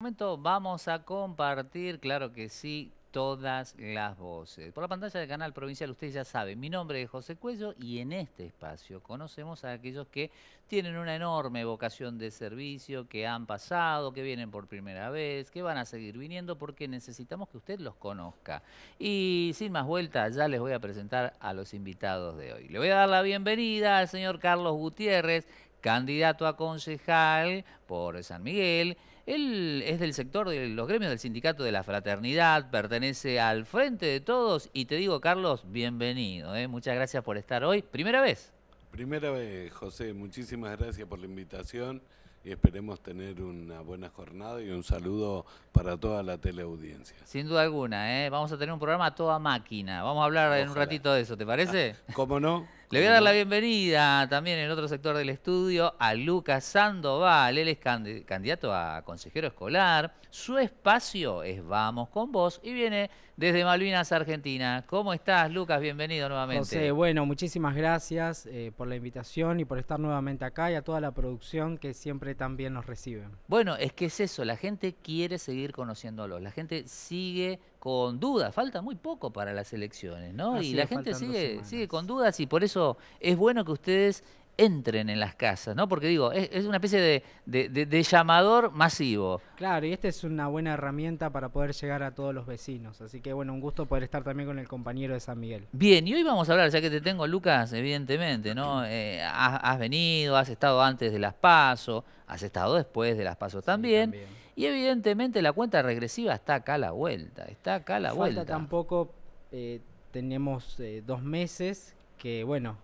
momento vamos a compartir, claro que sí, todas las voces. Por la pantalla del canal provincial ustedes ya saben, mi nombre es José Cuello y en este espacio conocemos a aquellos que tienen una enorme vocación de servicio, que han pasado, que vienen por primera vez, que van a seguir viniendo porque necesitamos que usted los conozca. Y sin más vueltas, ya les voy a presentar a los invitados de hoy. Le voy a dar la bienvenida al señor Carlos Gutiérrez, candidato a concejal por San Miguel él es del sector de los gremios del sindicato de la fraternidad, pertenece al frente de todos y te digo, Carlos, bienvenido. ¿eh? Muchas gracias por estar hoy. Primera vez. Primera vez, José. Muchísimas gracias por la invitación y esperemos tener una buena jornada y un saludo para toda la teleaudiencia. Sin duda alguna, ¿eh? vamos a tener un programa a toda máquina. Vamos a hablar en un ratito de eso, ¿te parece? ¿Cómo no? Le voy a dar la bienvenida también en otro sector del estudio a Lucas Sandoval. Él es candidato a consejero escolar. Su espacio es Vamos con vos y viene desde Malvinas, Argentina. ¿Cómo estás, Lucas? Bienvenido nuevamente. José, bueno, muchísimas gracias eh, por la invitación y por estar nuevamente acá y a toda la producción que siempre también nos reciben. Bueno, es que es eso, la gente quiere seguir conociéndolos. La gente sigue con dudas. Falta muy poco para las elecciones, ¿no? Ah, y la gente sigue, sigue con dudas y por eso es bueno que ustedes entren en las casas, ¿no? Porque digo, es, una especie de, llamador masivo. Claro, y esta es una buena herramienta para poder llegar a todos los vecinos. Así que bueno, un gusto poder estar también con el compañero de San Miguel. Bien, y hoy vamos a hablar, ya que te tengo, Lucas, evidentemente, ¿no? Eh, has, venido, has estado antes de las PASO, has estado después de las PASO también. Y evidentemente la cuenta regresiva está acá a la vuelta, está acá a la Falta vuelta. tampoco, eh, tenemos eh, dos meses que, bueno,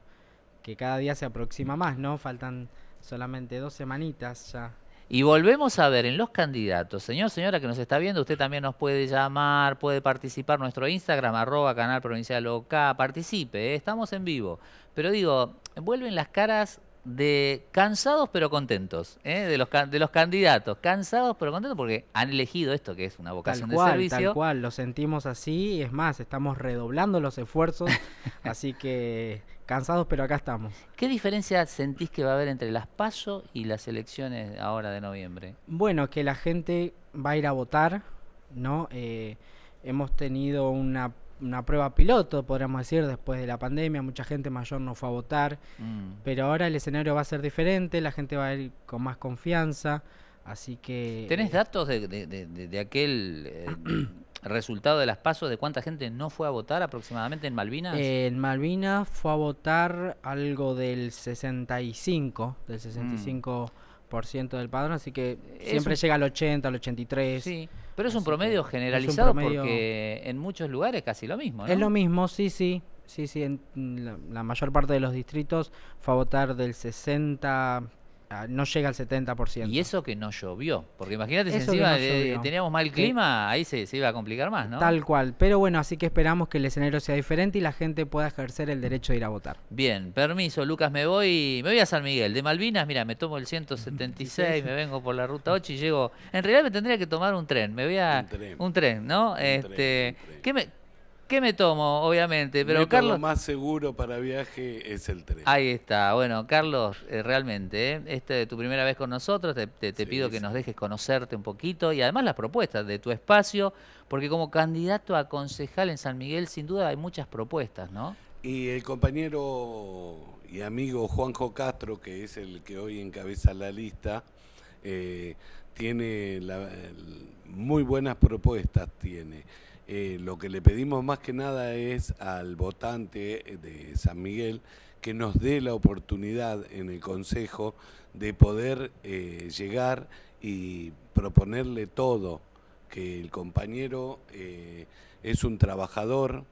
que cada día se aproxima más, ¿no? Faltan solamente dos semanitas ya. Y volvemos a ver en los candidatos, señor, señora que nos está viendo, usted también nos puede llamar, puede participar, nuestro Instagram, arroba canal provincial OK, participe, ¿eh? estamos en vivo. Pero digo, vuelven las caras de cansados pero contentos, ¿eh? de, los, de los candidatos, cansados pero contentos porque han elegido esto que es una vocación de servicio. Tal cual, lo sentimos así, y es más, estamos redoblando los esfuerzos, así que cansados, pero acá estamos. ¿Qué diferencia sentís que va a haber entre las PASO y las elecciones ahora de noviembre? Bueno, que la gente va a ir a votar, ¿no? Eh, hemos tenido una, prueba piloto, podríamos decir, después de la pandemia, mucha gente mayor no fue a votar, mm. pero ahora el escenario va a ser diferente, la gente va a ir con más confianza, así que... ¿Tenés eh, datos de, aquel... Eh, resultado de las pasos de cuánta gente no fue a votar aproximadamente en Malvinas? Eh, en Malvinas fue a votar algo del 65, del 65% mm. del padrón, así que siempre llega al 80, al 83. Sí, pero es un promedio generalizado porque en muchos lugares casi lo mismo, ¿no? Es lo mismo, sí, sí. Sí, sí, en la mayor parte de los distritos fue a votar del 60 Ah, no llega al 70%. Y eso que no llovió, porque imagínate si encima teníamos mal clima, ahí se, iba a complicar más, ¿no? Tal cual, pero bueno, así que esperamos que el escenario sea diferente y la gente pueda ejercer el derecho de ir a votar. Bien, permiso, Lucas, me voy, me voy a San Miguel, de Malvinas, mira, me tomo el 176, me vengo por la ruta 8 y llego, en realidad me tendría que tomar un tren, me voy a... Un tren, ¿no? este, ¿qué me, ¿Qué me tomo? Obviamente, pero Carlos... más seguro para viaje es el tren. Ahí está. Bueno, Carlos, eh, realmente, ¿eh? esta es tu primera vez con nosotros. Te, pido que nos dejes conocerte un poquito y además las propuestas de tu espacio, porque como candidato a concejal en San Miguel, sin duda hay muchas propuestas, ¿no? Y el compañero y amigo Juanjo Castro, que es el que hoy encabeza la lista, eh, tiene muy buenas propuestas. tiene eh, lo que le pedimos más que nada es al votante eh, de San Miguel que nos dé la oportunidad en el Consejo de poder eh, llegar y proponerle todo, que el compañero es un trabajador,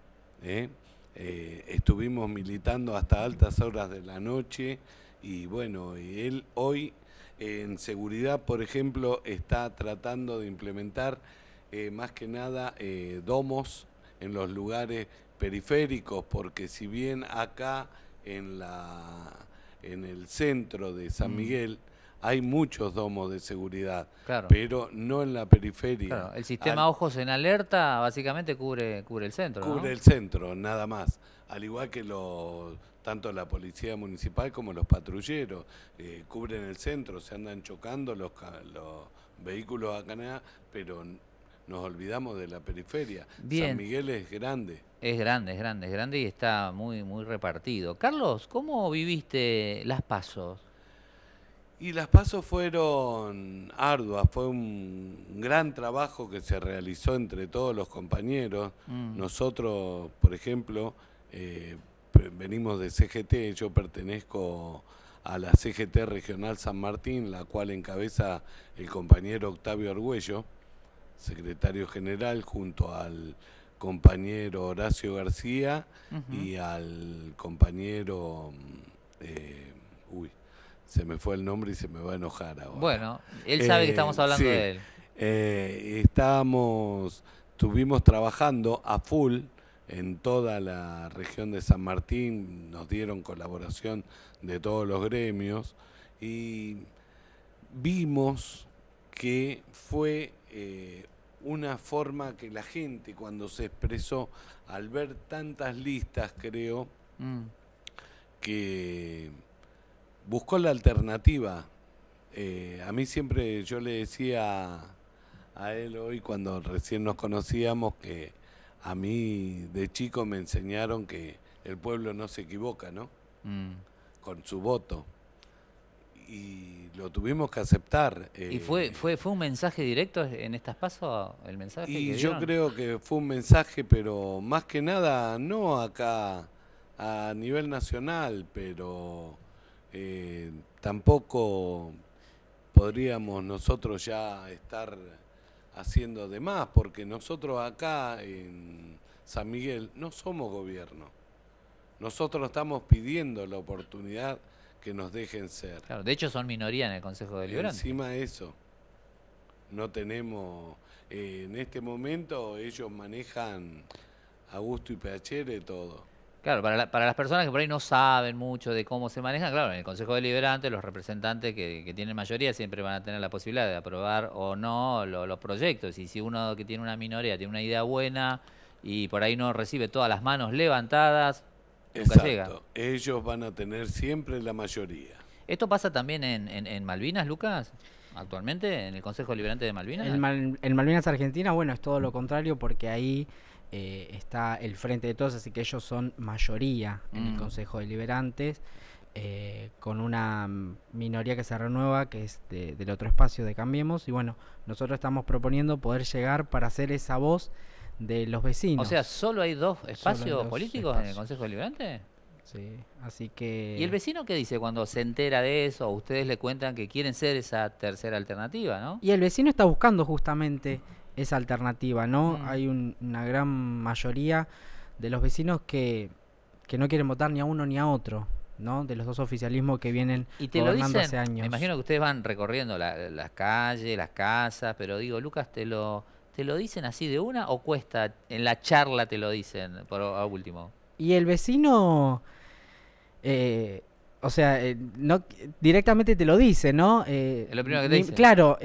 estuvimos militando hasta altas horas de la noche y bueno, él hoy en seguridad, por ejemplo, está tratando de implementar eh, más que nada eh, domos en los lugares periféricos, porque si bien acá en, la, en el centro de San mm. Miguel hay muchos domos de seguridad, pero no en la periferia. el sistema Ojos en Alerta básicamente cubre, cubre el centro, Cubre el centro, nada más. Al igual que los, tanto la policía municipal como los patrulleros eh, cubren el centro, se andan chocando los, los vehículos acá, pero nos olvidamos de la periferia. San Miguel es grande. Es grande, es grande, es grande y está muy, muy repartido. Carlos, ¿cómo viviste las pasos? Y las pasos fueron arduas, fue un gran trabajo que se realizó entre todos los compañeros. Mm. Nosotros, por ejemplo, eh, venimos de CGT, yo pertenezco a la CGT Regional San Martín, la cual encabeza el compañero Octavio Argüello secretario general, junto al compañero Horacio García y al compañero... Mm, eh, uy, se me fue el nombre y se me va a enojar ahora. Bueno, él sabe que eh, estamos hablando de él. Eh, estábamos, estuvimos trabajando a full en toda la región de San Martín, nos dieron colaboración de todos los gremios y vimos que fue una forma que la gente cuando se expresó, al ver tantas listas, creo, mm. que buscó la alternativa. Eh, a mí siempre yo le decía a él hoy cuando recién nos conocíamos que a mí de chico me enseñaron que el pueblo no se equivoca, ¿no? Mm. Con su voto y lo tuvimos que aceptar. ¿Y eh, fue, fue, fue un mensaje directo en estas pasos el mensaje? Y yo creo que fue un mensaje, pero más que nada no acá a nivel nacional, pero eh, tampoco podríamos nosotros ya estar haciendo de más, porque nosotros acá en San Miguel no somos gobierno. Nosotros estamos pidiendo la oportunidad que nos dejen ser. de hecho son minoría en el Consejo Deliberante. Encima de eso, no tenemos, eh, en este momento ellos manejan a gusto y peachere todo. Claro, para, para las personas que por ahí no saben mucho de cómo se manejan, claro, en el Consejo Deliberante los representantes que, que tienen mayoría siempre van a tener la posibilidad de aprobar o no los proyectos. Y si uno que tiene una minoría tiene una idea buena y por ahí no recibe todas las manos levantadas, Exacto. Ellos van a tener siempre la mayoría. ¿Esto pasa también en, Malvinas, Lucas? ¿Actualmente? ¿En el Consejo Liberante de Malvinas? En, Malvinas Argentina, bueno, es todo lo contrario porque ahí eh, está el frente de todos, así que ellos son mayoría en el mm. Consejo de Liberantes. Eh, con una minoría que se renueva, que es del otro espacio de Cambiemos. Y bueno, nosotros estamos proponiendo poder llegar para hacer esa voz de los vecinos. O sea, ¿solo hay dos espacios políticos en el Consejo Deliberante? Sí, así que... ¿Y el vecino qué dice cuando se entera de eso? Ustedes le cuentan que quieren ser esa tercera alternativa, ¿no? Y el vecino está buscando justamente esa alternativa, ¿no? Mm. Hay una gran mayoría de los vecinos que, que no quieren votar ni a uno ni a otro. ¿no? de los dos oficialismos que vienen y te lo dicen, Me imagino que ustedes van recorriendo las calles, las casas, pero digo, Lucas, te lo ¿Te lo dicen así de una o cuesta? En la charla te lo dicen, por último. Y el vecino, eh, o sea, eh, no directamente te lo dice, ¿no? Eh, lo primero que te dice. Claro,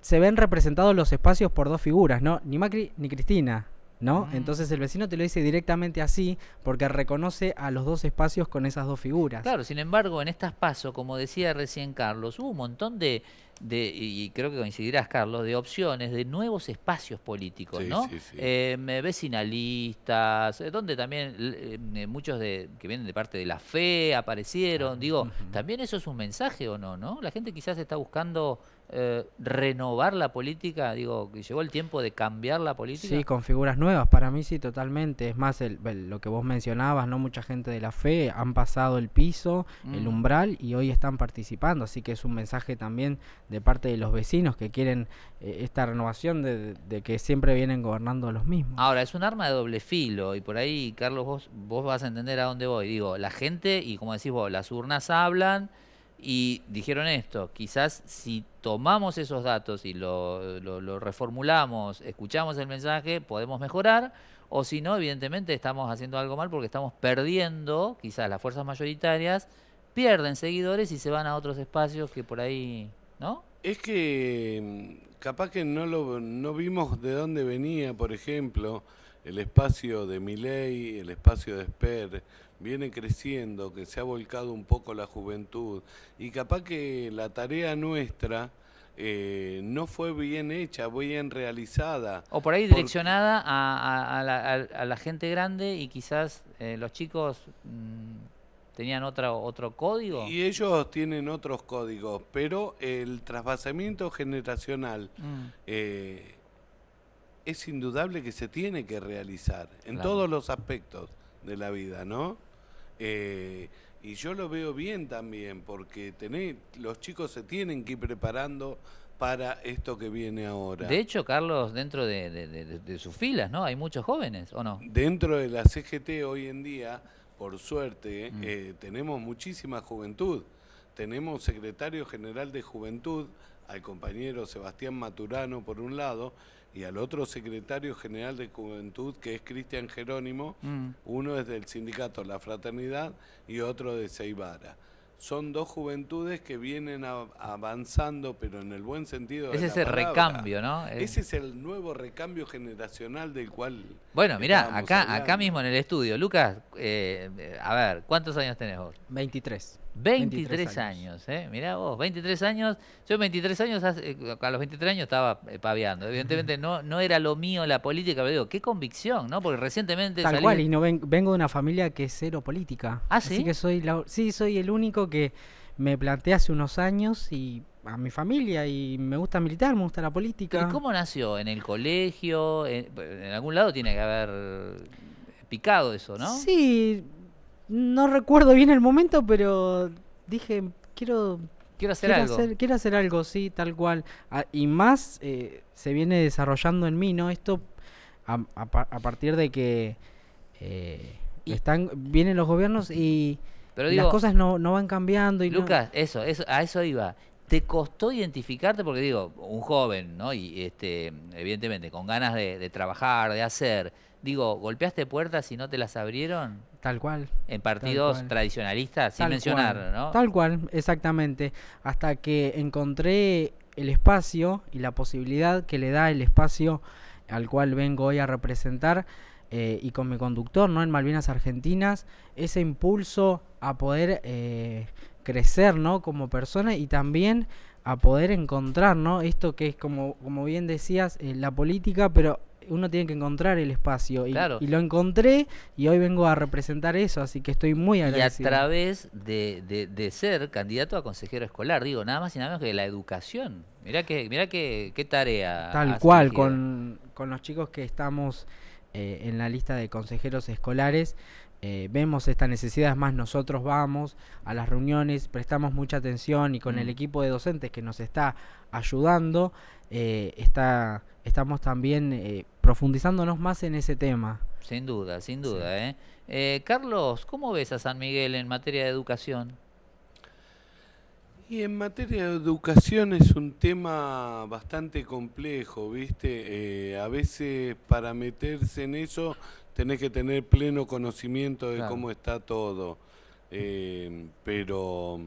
se ven representados los espacios por dos figuras, ¿no? Ni Macri ni Cristina. ¿No? Mm. Entonces el vecino te lo dice directamente así porque reconoce a los dos espacios con esas dos figuras. Claro, sin embargo, en estas pasos, como decía recién Carlos, hubo un montón de, y creo que coincidirás, Carlos, de opciones, de nuevos espacios políticos, ¿no? Sí, sí. Em, eh, vecinalistas, eh, donde también em, eh, muchos de, que vienen de parte de la fe aparecieron. Digo, también eso es un mensaje o no, ¿no? La gente quizás está buscando eh, renovar la política, digo, que llegó el tiempo de cambiar la política. Sí, con figuras nuevas, para mí sí, totalmente. Es más, lo que vos mencionabas, ¿no? Mucha gente de la fe han pasado el piso, el mm. umbral y hoy están participando, así que es un mensaje también de parte de los vecinos que quieren eh, esta renovación de, que siempre vienen gobernando los mismos. Ahora, es un arma de doble filo y por ahí, Carlos, vos, vos vas a entender a dónde voy. Digo, la gente, y como decís vos, las urnas hablan y dijeron esto, quizás si tomamos esos datos y lo, lo reformulamos, escuchamos el mensaje, podemos mejorar. O si no, evidentemente estamos haciendo algo mal porque estamos perdiendo, quizás las fuerzas mayoritarias pierden seguidores y se van a otros espacios que por ahí... Es que mm, capaz que no, lo, no vimos de dónde venía, por ejemplo, el espacio de Miley, el espacio de Esper, viene creciendo, que se ha volcado un poco la juventud, y capaz que la tarea nuestra eh, no fue bien hecha, bien realizada. O por ahí direccionada a, la, gente grande y quizás eh, los chicos... Mm, ¿Tenían otra, otro código? Y ellos tienen otros códigos, pero el trasvasamiento generacional mm. eh, es indudable que se tiene que realizar en todos los aspectos de la vida, ¿no? Eh, y yo lo veo bien también, porque tener los chicos se tienen que ir preparando para esto que viene ahora. De hecho, Carlos, dentro de sus filas, ¿no? Hay muchos jóvenes, ¿o no? Dentro de la CGT hoy en día por suerte, mm. eh, tenemos muchísima juventud. Tenemos secretario general de juventud, al compañero Sebastián Maturano por un lado, y al otro secretario general de Juventud, que es Cristian Jerónimo, mm. uno es del sindicato La Fraternidad y otro de Ceibara son dos juventudes que vienen avanzando, pero en el buen sentido. Es ese recambio, ¿no? Ese es el nuevo recambio generacional del cual. Bueno, mira acá, acá mismo en el estudio. Lucas, eh, a ver, ¿cuántos años tenés vos? 23. 23, años, ¿eh? mirá vos, 23 años. Yo 23 años, a los 23 años estaba eh, paviando. Evidentemente no, no era lo mío la política, pero digo, qué convicción, ¿no? Porque recientemente... Tal cual, y no vengo de una familia que es cero política. ¿Ah, sí? Así que soy, sí, soy el único que me planteé hace unos años y a mi familia y me gusta militar, me gusta la política. ¿Y cómo nació? ¿En el colegio? Eh, en algún lado tiene que haber picado eso, ¿no? Sí, no recuerdo bien el momento, pero dije, quiero... Quiero hacer algo. quiero hacer algo, sí, tal cual. Ah, y más eh, se viene desarrollando en mí, ¿no? Esto a, partir de que eh, están vienen los gobiernos y Pero las cosas no, van cambiando. Y Lucas, eso, eso, a eso iba. ¿Te costó identificarte? Porque digo, un joven, ¿no? Y este, evidentemente, con ganas de trabajar, de hacer, Digo, golpeaste puertas y no te las abrieron. Tal cual. En partidos tradicionalistas, sin mencionar, ¿no? Tal cual, exactamente. Hasta que encontré el espacio y la posibilidad que le da el espacio al cual vengo hoy a representar eh, y con mi conductor, ¿no? En Malvinas Argentinas, ese impulso a poder eh, crecer, ¿no? Como persona y también a poder encontrar, ¿no? Esto que es como, como bien decías, eh, la política, pero uno tiene que encontrar el espacio. Y, lo encontré y hoy vengo a representar eso, así que estoy muy agradecido. Y a través de, de, ser candidato a consejero escolar, digo, nada más y nada menos que la educación. Mirá que, mira qué tarea. Tal cual, con, con, los chicos que estamos eh, en la lista de consejeros escolares. Eh, vemos esta necesidad, más, nosotros vamos a las reuniones, prestamos mucha atención y con el mm. equipo de docentes que nos está ayudando, eh, está, estamos también eh, profundizándonos más en ese tema. Sin duda, sin duda. ¿eh? ¿eh? Carlos, ¿cómo ves a San Miguel en materia de educación? Y en materia de educación es un tema bastante complejo, ¿viste? a veces para meterse en eso tenés que tener pleno conocimiento de cómo está todo. pero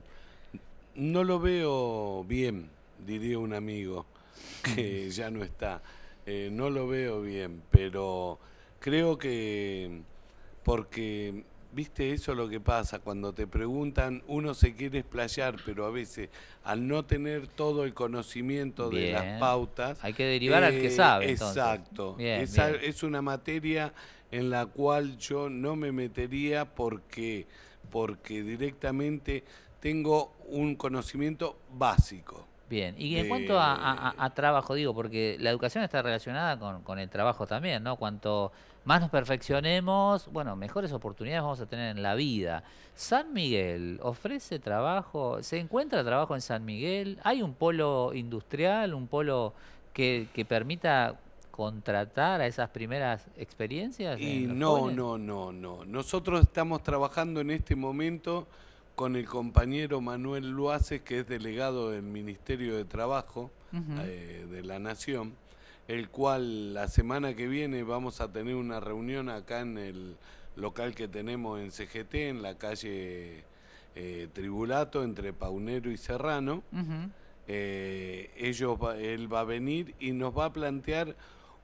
no lo veo bien, diría un amigo. que ya no está. Eh, no lo veo bien, pero creo que porque viste eso lo que pasa cuando te preguntan uno se quiere explayar pero a veces al no tener todo el conocimiento de las pautas hay que derivar al que eh, sabe exacto es, es una materia en la cual yo no me metería porque porque directamente tengo un conocimiento básico Bien, y en cuanto eh, a, trabajo, digo, porque la educación está relacionada con, el trabajo también, ¿no? Cuanto más nos perfeccionemos, bueno, mejores oportunidades vamos a tener en la vida. San Miguel ofrece trabajo, se encuentra trabajo en San Miguel, hay un polo industrial, un polo que, permita contratar a esas primeras experiencias. Y no, no, no, no. Nosotros estamos trabajando en este momento con el compañero Manuel Luaces, que es delegado del Ministerio de Trabajo eh, de la Nación, el cual la semana que viene vamos a tener una reunión acá en el local que tenemos en CGT, en la calle eh, Tribulato, entre Paunero y Serrano. Eh, ellos, él va a venir y nos va a plantear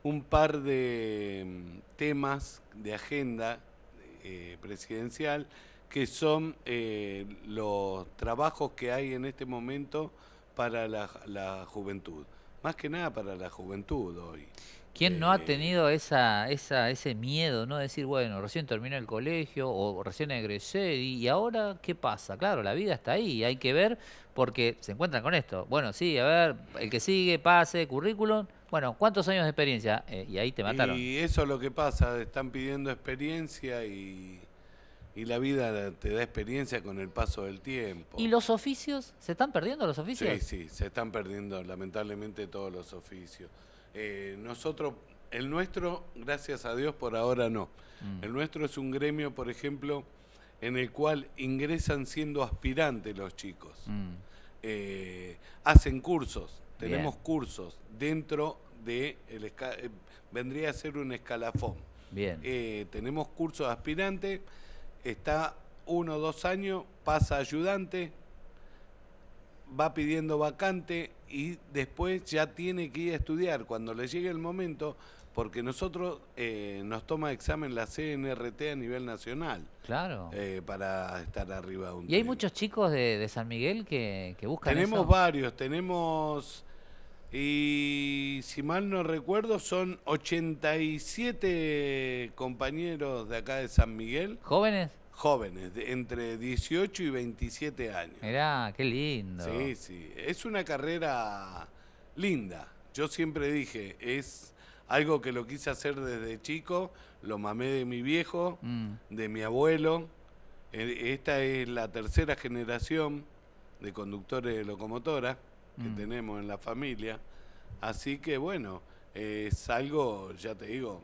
un par de mm, temas de agenda presidencial que son eh, los trabajos que hay en este momento para la, la, juventud, más que nada para la juventud hoy. ¿Quién no ha eh, tenido esa, esa, ese miedo, no? Decir, bueno, recién terminó el colegio o recién egresé y, ahora, ¿qué pasa? Claro, la vida está ahí, hay que ver porque se encuentran con esto. Bueno, sí, a ver, el que sigue, pase, currículum. Bueno, ¿cuántos años de experiencia? Eh, y ahí te mataron. Y eso es lo que pasa, están pidiendo experiencia y y la vida te da experiencia con el paso del tiempo. ¿Y los oficios? ¿Se están perdiendo los oficios? Sí, sí, se están perdiendo lamentablemente todos los oficios. Eh, nosotros, el nuestro, gracias a Dios, por ahora no. Mm. El nuestro es un gremio, por ejemplo, en el cual ingresan siendo aspirantes los chicos. Mm. Eh, hacen cursos, tenemos cursos dentro de... El eh, vendría a ser un escalafón. Bien. tenemos cursos aspirantes está uno o dos años, pasa ayudante, va pidiendo vacante y después ya tiene que ir a estudiar cuando le llegue el momento, porque nosotros eh, nos toma examen la CNRT a nivel nacional. Claro. Eh, para estar arriba de un. ¿Y hay muchos chicos de, San Miguel que, buscan Tenemos varios, tenemos y si mal no recuerdo, son 87 compañeros de acá de San Miguel. ¿Jóvenes? Jóvenes, entre 18 y 27 años. Mirá, qué lindo. Sí, sí. Es una carrera linda. Yo siempre dije, es algo que lo quise hacer desde chico, lo mamé de mi viejo, mm. de mi abuelo. E, esta es la tercera generación de conductores de locomotora que mm. tenemos en la familia. Así que bueno, eh, es algo, ya te digo,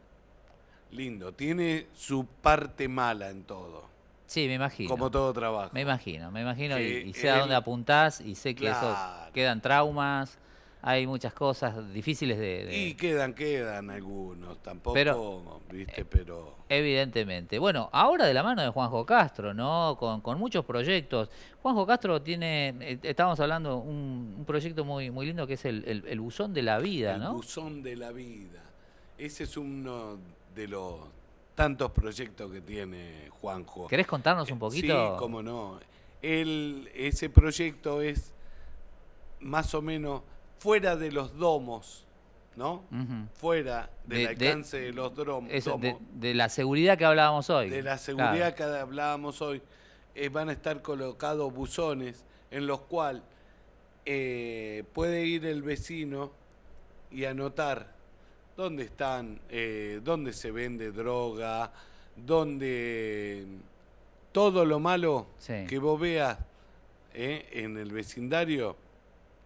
lindo. Tiene su parte mala en todo. Sí, me imagino. Como todo trabajo. Me imagino, me imagino. y, sé a dónde apuntás y sé que eso quedan traumas hay muchas cosas difíciles de, Y quedan, quedan algunos, tampoco, viste, eh, pero... Evidentemente. Bueno, ahora de la mano de Juanjo Castro, ¿no? Con, muchos proyectos. Juanjo Castro tiene, eh, estábamos hablando, un, un, proyecto muy, muy lindo que es el, buzón de la vida, ¿no? El buzón de la vida. Ese es uno de los tantos proyectos que tiene Juanjo. ¿Querés contarnos un eh, poquito? Sí, cómo no. ese proyecto es más o menos fuera de los domos, ¿no? Fuera del alcance de, los domos. De, la seguridad que hablábamos hoy. De la seguridad que hablábamos hoy. Eh, van a estar colocados buzones en los cuales eh, puede ir el vecino y anotar dónde están, eh, dónde se vende droga, dónde todo lo malo que vos veas en el vecindario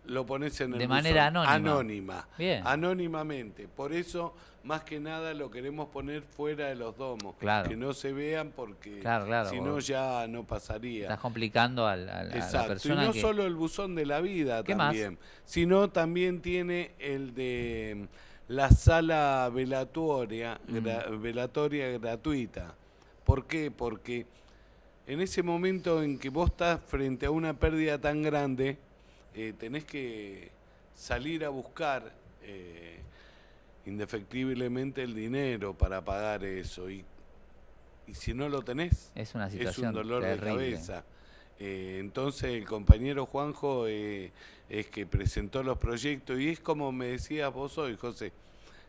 lo pones en el De manera anónima. Anónima. Anónimamente. Por eso, más que nada, lo queremos poner fuera de los domos. Que no se vean porque si no ya no pasaría. Estás complicando al, a la persona Y no solo el buzón de la vida también, sino también tiene el de mm, la sala velatoria, mm. velatoria gratuita. ¿Por qué? Porque en ese momento en que vos estás frente a una pérdida tan grande, eh, tenés que salir a buscar eh, indefectiblemente el dinero para pagar eso. Y, y, si no lo tenés, es, una situación un dolor de cabeza. Eh, entonces el compañero Juanjo es que presentó los proyectos y es como me decías vos hoy, José,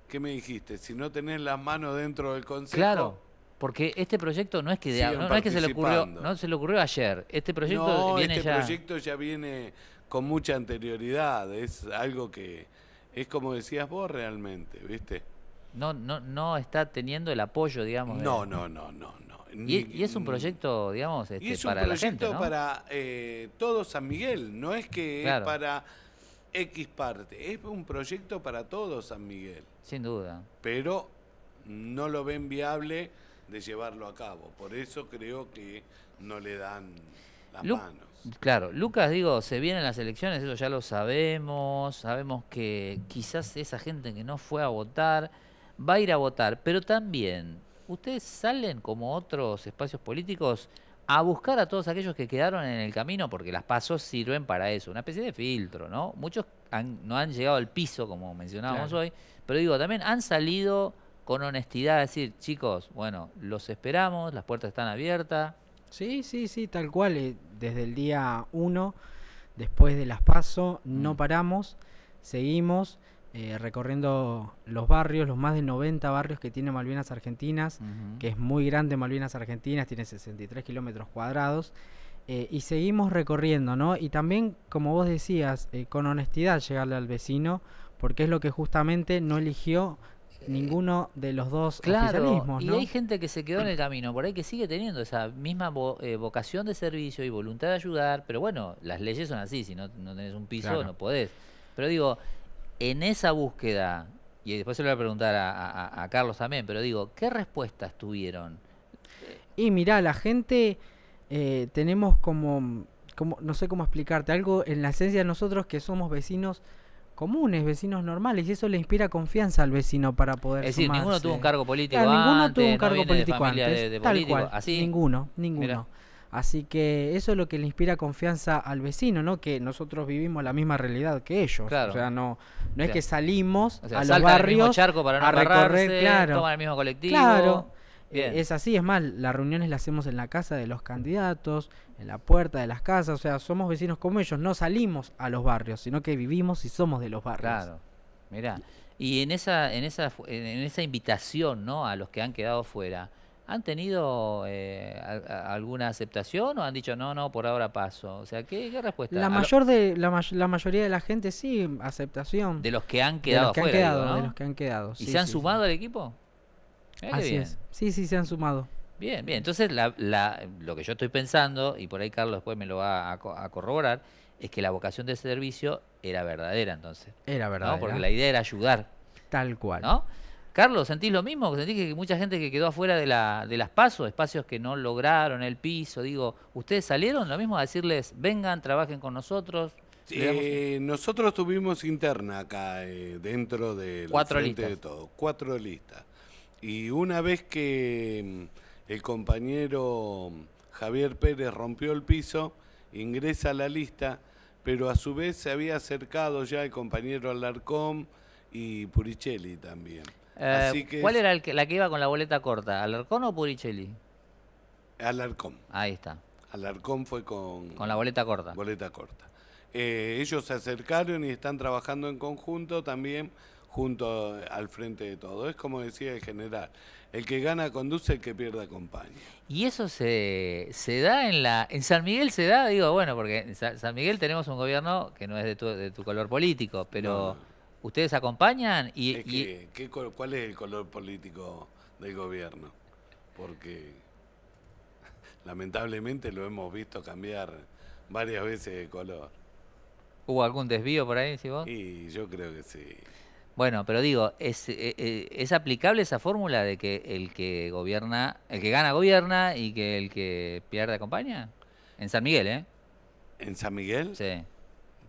¿qué me dijiste? Si no tenés las manos dentro del consejo... Claro, porque este proyecto no es que, no, es que se le ocurrió, no se le ocurrió ayer. Este proyecto no, este proyecto ya viene con mucha anterioridad, es algo que es como decías vos realmente, ¿viste? No, no, no está teniendo el apoyo, digamos. No, no, no, no, no. y, es un proyecto, digamos, y es un proyecto este, para eh, todo San Miguel, no es que es para X parte, es un proyecto para todo San Miguel. Sin duda. Pero no lo ven viable de llevarlo a cabo, por eso creo que no le dan las mano manos. Claro, Lucas, digo, se vienen las elecciones, eso ya lo sabemos, sabemos que quizás esa gente que no fue a votar va a ir a votar, pero también ustedes salen como otros espacios políticos a buscar a todos aquellos que quedaron en el camino, porque las pasos sirven para eso, una especie de filtro, ¿no? Muchos no han llegado al piso, como mencionábamos hoy, pero digo, también han salido con honestidad a decir, chicos, bueno, los esperamos, las puertas están abiertas, Sí, sí, sí, tal cual. Eh, desde el día 1, después de las paso, no mm. paramos, seguimos eh, recorriendo los barrios, los más de 90 barrios que tiene Malvinas Argentinas, que es muy grande Malvinas Argentinas, tiene 63 kilómetros cuadrados. Eh, y seguimos recorriendo, ¿no? Y también, como vos decías, con honestidad llegarle al vecino, porque es lo que justamente no eligió ninguno de los dos claro, ¿no? Y hay gente que se quedó en el camino, por ahí que sigue teniendo esa misma eh, vocación de servicio y voluntad de ayudar, pero bueno, las leyes son así, si no, no tenés un piso no podés. Pero digo, en esa búsqueda, y después se lo voy a preguntar a, Carlos también, pero digo, ¿qué respuestas tuvieron? Y mirá, la gente eh, tenemos como, como, no sé cómo explicarte, algo en la esencia de nosotros que somos vecinos comunes, vecinos normales, y eso le inspira confianza al vecino para poder. Es decir, ninguno tuvo un cargo político. antes, ninguno tuvo un cargo político antes. tal cual, así. Ninguno, ninguno. Así que eso es lo que le inspira confianza al vecino, ¿no? Que nosotros vivimos la misma realidad que ellos. Claro. O sea, no, no es que salimos a los barrios para a recorrer, claro. el mismo colectivo. Es así, es más, las reuniones las hacemos en la casa de los candidatos, en la puerta de las casas, o sea, somos vecinos como ellos, no salimos a los barrios, sino que vivimos y somos de los barrios. Claro, mirá, y en esa, en esa, en esa invitación ¿no? a los que han quedado fuera, ¿han tenido eh, alguna aceptación o han dicho no, no, por ahora paso? O sea, ¿qué, respuesta? La, mayor de, la, mayoría de la gente sí, aceptación. De los que han quedado que Han quedado, De los que han quedado. ¿Y se han sumado al equipo? Así es. Sí, sí, se han sumado. Bien, bien. Entonces, lo que yo estoy pensando, y por ahí Carlos después me lo va a, corroborar, es que la vocación de ese servicio era verdadera entonces. Era verdadera. Porque la idea era ayudar. Tal cual. ¿No? Carlos, ¿sentís lo mismo? ¿Sentís que mucha gente que quedó afuera de, la, de las pasos, espacios que no lograron el piso? Digo, ¿ustedes salieron lo mismo a decirles, vengan, trabajen con nosotros? nosotros tuvimos interna acá, eh, dentro de la Cuatro listas. de todo. Cuatro listas. Y una vez que mm, el compañero Javier Pérez rompió el piso, ingresa a la lista, pero a su vez se había acercado ya el compañero Alarcón y Puricelli también. Eh, ¿Cuál era la que iba con la boleta corta? ¿Alarcón o Puricelli? Alarcón. Ahí está. Alarcón fue con... Con la boleta corta. Boleta corta. Eh, ellos se acercaron y están trabajando en conjunto también junto al frente de todo. Es como decía el general, el que gana conduce, el que pierde acompaña. Y eso se, da en la... En San Miguel se da, digo, bueno, porque en San Miguel tenemos un gobierno que no es de tu, color político, pero ustedes acompañan y... ¿Cuál es el color político del gobierno? Porque lamentablemente lo hemos visto cambiar varias veces de color. ¿Hubo algún desvío por ahí, si vos? Y yo creo que sí. Bueno, pero digo, ¿es, eh, eh, ¿es aplicable esa fórmula de que el que gobierna, el que gana gobierna y que el que pierde acompaña? En San Miguel, ¿eh? ¿En San Miguel? Sí.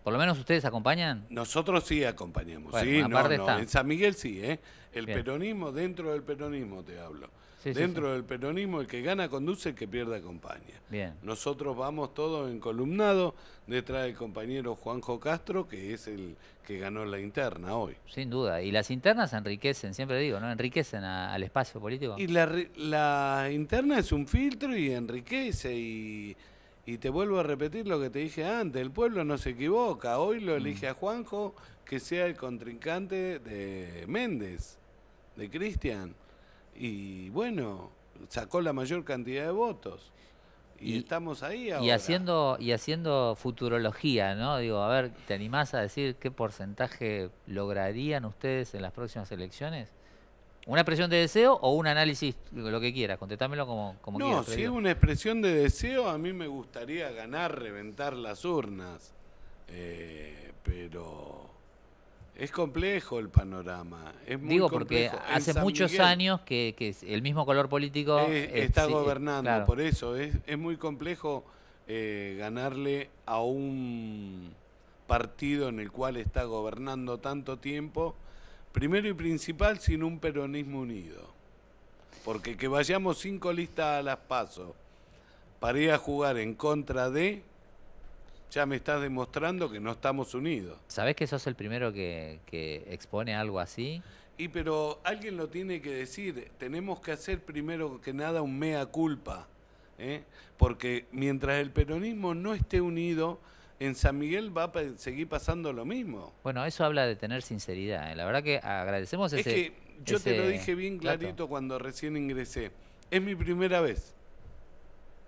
¿Por lo menos ustedes acompañan? Nosotros sí acompañamos, sí, no, En San Miguel sí, ¿eh? El peronismo, dentro del peronismo te hablo. Dentro del peronismo, el que gana conduce, el que pierde acompaña. Bien. Nosotros vamos todos en columnado detrás del compañero Juanjo Castro, que es el que ganó la interna hoy. Sin duda. Y las internas enriquecen, siempre digo, ¿no? Enriquecen al espacio político. Y la, interna es un filtro y enriquece y. Y te vuelvo a repetir lo que te dije antes, el pueblo no se equivoca, hoy lo elige mm. a Juanjo que sea el contrincante de Méndez, de Cristian y bueno, sacó la mayor cantidad de votos. Y, estamos ahí ahora. Y haciendo, y haciendo futurología, ¿no? Digo, a ver, ¿te animás a decir qué porcentaje lograrían ustedes en las próximas elecciones? ¿Una expresión de deseo o un análisis, lo que quieras? Contéstamelo como, quieras. No, si es una expresión de deseo, a mí me gustaría ganar, reventar las urnas. Eh, pero es complejo el panorama. Digo porque hace muchos años que, el mismo color político eh, eh, está eh, gobernando, por eso es, es muy complejo ganarle a un partido en el cual está gobernando tanto tiempo, primero y principal sin un peronismo unido. Porque que vayamos cinco listas a las pasos para ir a jugar en contra de ya me estás demostrando que no estamos unidos. ¿Sabés que sos el primero que, expone algo así? Y pero alguien lo tiene que decir, tenemos que hacer primero que nada un mea culpa, ¿eh? porque mientras el peronismo no esté unido, en San Miguel va a seguir pasando lo mismo. Bueno, eso habla de tener sinceridad. ¿eh? La verdad que agradecemos ese... Es que yo te lo dije bien clarito cuando recién ingresé. Es mi primera vez.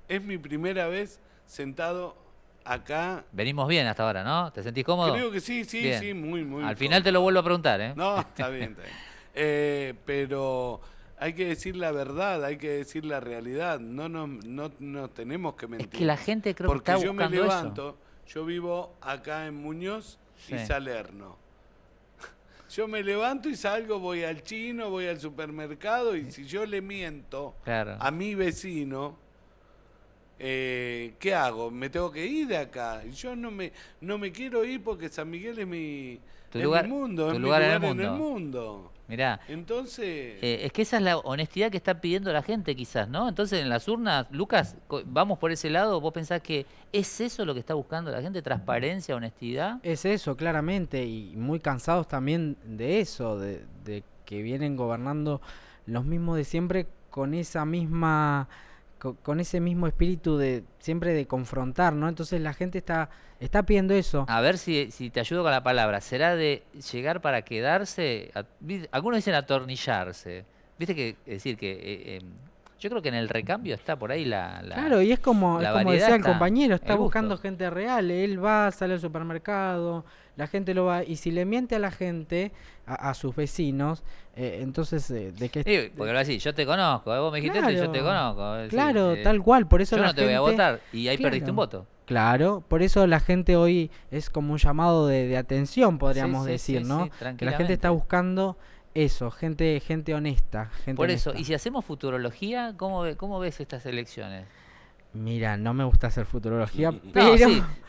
Es mi primera vez sentado acá. Venimos bien hasta ahora, ¿no? ¿Te sentís cómodo? Creo que sí, sí, sí, muy, muy. bien. Al final te lo vuelvo a preguntar, ¿eh? No, está bien, eh, pero hay que decir la verdad, hay que decir la realidad, no nos, no, no tenemos que mentir. Es que la gente creo que está yo me levanto, yo vivo acá en Muñoz y Salerno. Yo me levanto y salgo, voy al chino, voy al supermercado y si yo le miento a mi vecino, eh, ¿qué hago? ¿Me tengo que ir de acá? Yo no me, no me quiero ir porque San Miguel es mi, lugar, mundo, es mi lugar en, el mundo. Mirá. Entonces. Eh, es que esa es la honestidad que está pidiendo la gente, quizás, ¿no? Entonces, en las urnas, Lucas, vamos por ese lado. ¿Vos pensás que es eso lo que está buscando la gente? ¿Transparencia, honestidad? Es eso, claramente. Y muy cansados también de eso, de, de que vienen gobernando los mismos de siempre con esa misma con, ese mismo espíritu de siempre de confrontar, ¿no? Entonces la gente está, está pidiendo eso. A ver si, si te ayudo con la palabra. ¿Será de llegar para quedarse? algunos dicen atornillarse. Viste que decir que eh, em, yo creo que en el recambio está por ahí la. claro, y es como, decía el compañero, está buscando gente real. ¿eh? Él va, sale al supermercado, la gente lo va. Y si le miente a la gente, a, sus vecinos, eh, entonces, eh, ¿de qué? Sí, porque ahora sí, yo te conozco, vos me dijiste esto y yo te conozco. claro, tal cual, por eso. Yo no te voy a votar y ahí perdiste un voto. Claro, por eso la gente hoy es como un llamado de, atención, podríamos decir, ¿no? que la gente está buscando eso, gente, gente honesta. Gente Por eso, y si hacemos futurología, ¿cómo, ¿cómo ves estas elecciones? Mira, no me gusta hacer futurología, pero...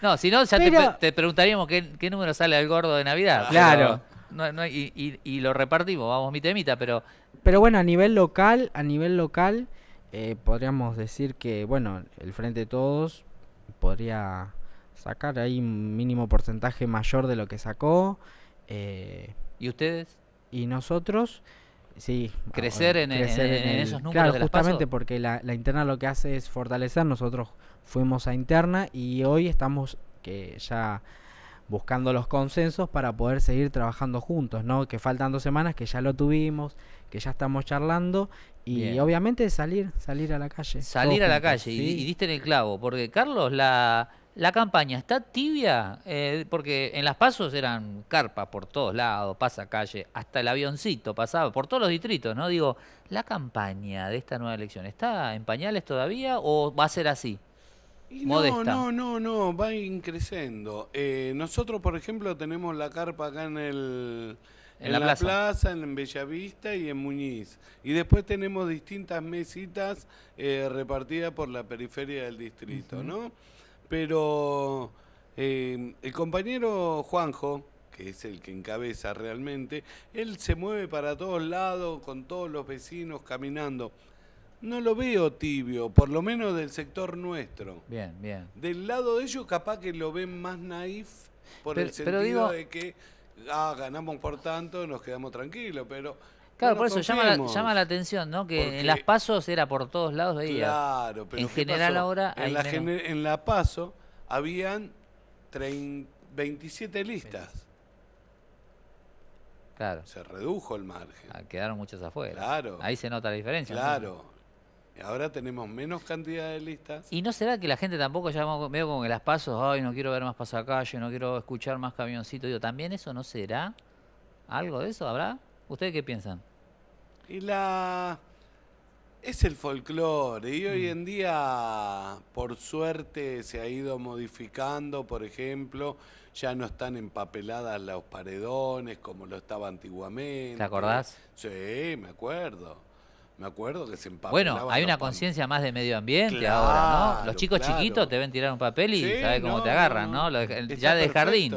No, si no, ya te, preguntaríamos qué, número sale al gordo de Navidad. Claro. y, lo repartimos, vamos, mi temita, pero... Pero bueno, a nivel local, a nivel local, eh, podríamos decir que, bueno, el Frente Todos podría sacar ahí un mínimo porcentaje mayor de lo que sacó. Eh, ¿Y ustedes? y nosotros sí crecer, ah, en, e-, esos números claro justamente porque la, interna lo que hace es fortalecer nosotros fuimos a interna y hoy estamos que ya buscando los consensos para poder seguir trabajando juntos no que faltan dos semanas que ya lo tuvimos que ya estamos charlando y obviamente salir salir a la calle salir a la calle y, y diste en el clavo porque Carlos la la campaña está tibia eh, porque en las pasos eran carpa por todos lados, pasa calle, hasta el avioncito pasaba por todos los distritos, ¿no? Digo, ¿la campaña de esta nueva elección está en pañales todavía o va a ser así? No, no, no, no, va creciendo. Eh, nosotros, por ejemplo, tenemos la carpa acá en el... En, la, plaza. en Bellavista y en Muñiz. Y después tenemos distintas mesitas eh, repartidas por la periferia del distrito, ¿no? Pero eh, el compañero Juanjo, que es el que encabeza realmente, él se mueve para todos lados, con todos los vecinos caminando. No lo veo tibio, por lo menos del sector nuestro. Bien, bien. Del lado de ellos capaz que lo ven más naif por el sentido de que ah, ganamos por tanto, nos quedamos tranquilos, pero Claro, por eso llama la, llama la, atención, ¿no? Que en las pasos era por todos lados. veía. claro, pero en general ahora. En, la en la paso habían 27 listas. Claro. Se redujo el margen. Ah, quedaron muchas afuera. Claro. Ahí se nota la diferencia. Claro. Ahora tenemos menos cantidad de listas. ¿Y no será que la gente tampoco ya como con las pasos, ay, no quiero ver más PASO calle, no quiero escuchar más camioncito? Digo, ¿también eso no será? ¿Algo de eso habrá? ¿Ustedes qué piensan? Y la. Es el folclore y hoy mm. en día, por suerte, se ha ido modificando, por ejemplo, ya no están empapeladas los paredones como lo estaba antiguamente. ¿Te acordás? Sí, me acuerdo. Me acuerdo que se empapelaban. Bueno, hay una conciencia más de medio ambiente ahora, ¿no? Los chicos chiquitos te ven tirar un papel y sabes cómo te agarran, ¿no? ya de jardín.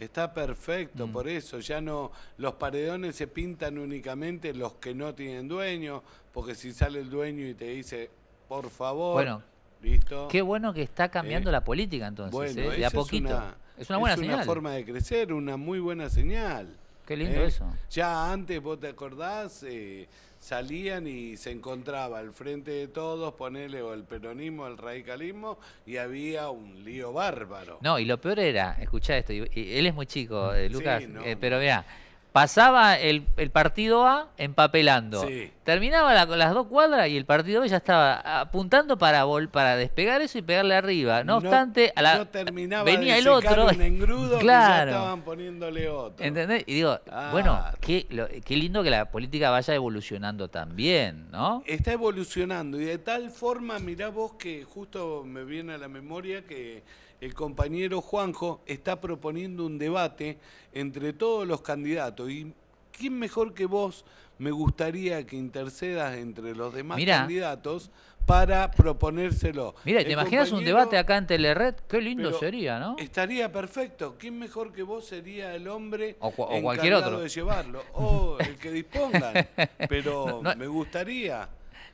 Está perfecto, mm. por eso ya no los paredones se pintan únicamente los que no tienen dueño, porque si sale el dueño y te dice, por favor, bueno, listo. Qué bueno que está cambiando eh, la política entonces, eh, de a poquito. Es una, es una buena es una forma de crecer, una muy buena señal. Qué lindo eh. eso. Ya antes, vos te acordás, salían y se encontraba al frente de todos, ponele o el peronismo, el radicalismo, y había un lío bárbaro. No, y lo peor era, escuchá esto, y, él es muy chico, eh, Lucas, eh, pero vea. Pasaba el, partido A empapelando. Terminaba con las dos cuadras y el partido B ya estaba apuntando para para despegar eso y pegarle arriba. No, obstante, a la, no venía el otro. claro. ya estaban poniéndole otro. ¿Entendés? Y digo, bueno, qué, qué lindo que la política vaya evolucionando también, ¿no? Está evolucionando y de tal forma, mirá vos que justo me viene a la memoria que el compañero Juanjo está proponiendo un debate entre todos los candidatos. ¿Y quién mejor que vos me gustaría que intercedas entre los demás candidatos para proponérselo? Mira, ¿te imaginas un debate acá en Telered? Qué lindo sería, ¿no? Estaría perfecto. ¿Quién mejor que vos sería el hombre o, encargado de llevarlo? O el que dispongan. Pero me gustaría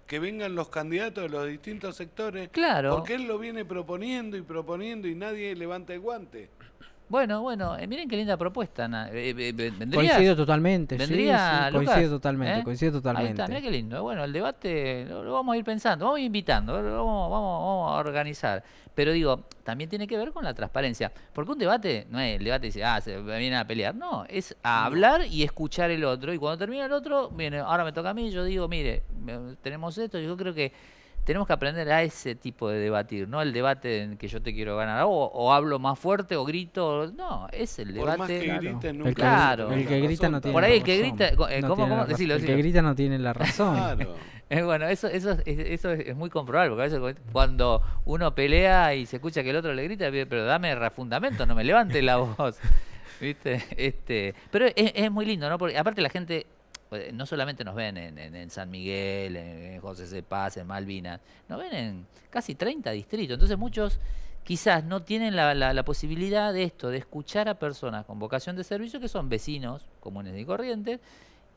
que vengan los candidatos de los distintos sectores, claro. porque él lo viene proponiendo y proponiendo y nadie levanta el guante. Bueno, bueno, eh, miren qué linda propuesta. Eh, eh, coincido totalmente. ¿vendría, sí, coincido totalmente, coincido totalmente. Ahí está, mirá qué lindo. Bueno, el debate lo, vamos a ir pensando, vamos a ir invitando, lo vamos, vamos, a organizar. Pero digo, también tiene que ver con la transparencia. Porque un debate no es el debate dice, ah, se viene a pelear. No, es hablar y escuchar el otro. Y cuando termina el otro, viene, ahora me toca a mí, yo digo, mire, tenemos esto, yo creo que tenemos que aprender a ese tipo de debatir, no el debate en que yo te quiero ganar, o, o hablo más fuerte o grito, no, es el debate. Por más que Nunca El que grita no tiene Por ahí el que grita, eh, ¿cómo, el que grita no tiene la razón. Claro. Eh, bueno, eso, eso, eso, es, muy comprobable, porque a veces cuando uno pelea y se escucha que el otro le grita, pero dame refundamento, no me levante la voz. ¿Viste? Este, pero es muy lindo, ¿no? Porque aparte la gente pues, no solamente nos ven en, San Miguel, en, José C. Paz, en Malvinas, nos ven en casi 30 distritos. Entonces muchos quizás no tienen la, posibilidad de esto, de escuchar a personas con vocación de servicio que son vecinos comunes y corrientes,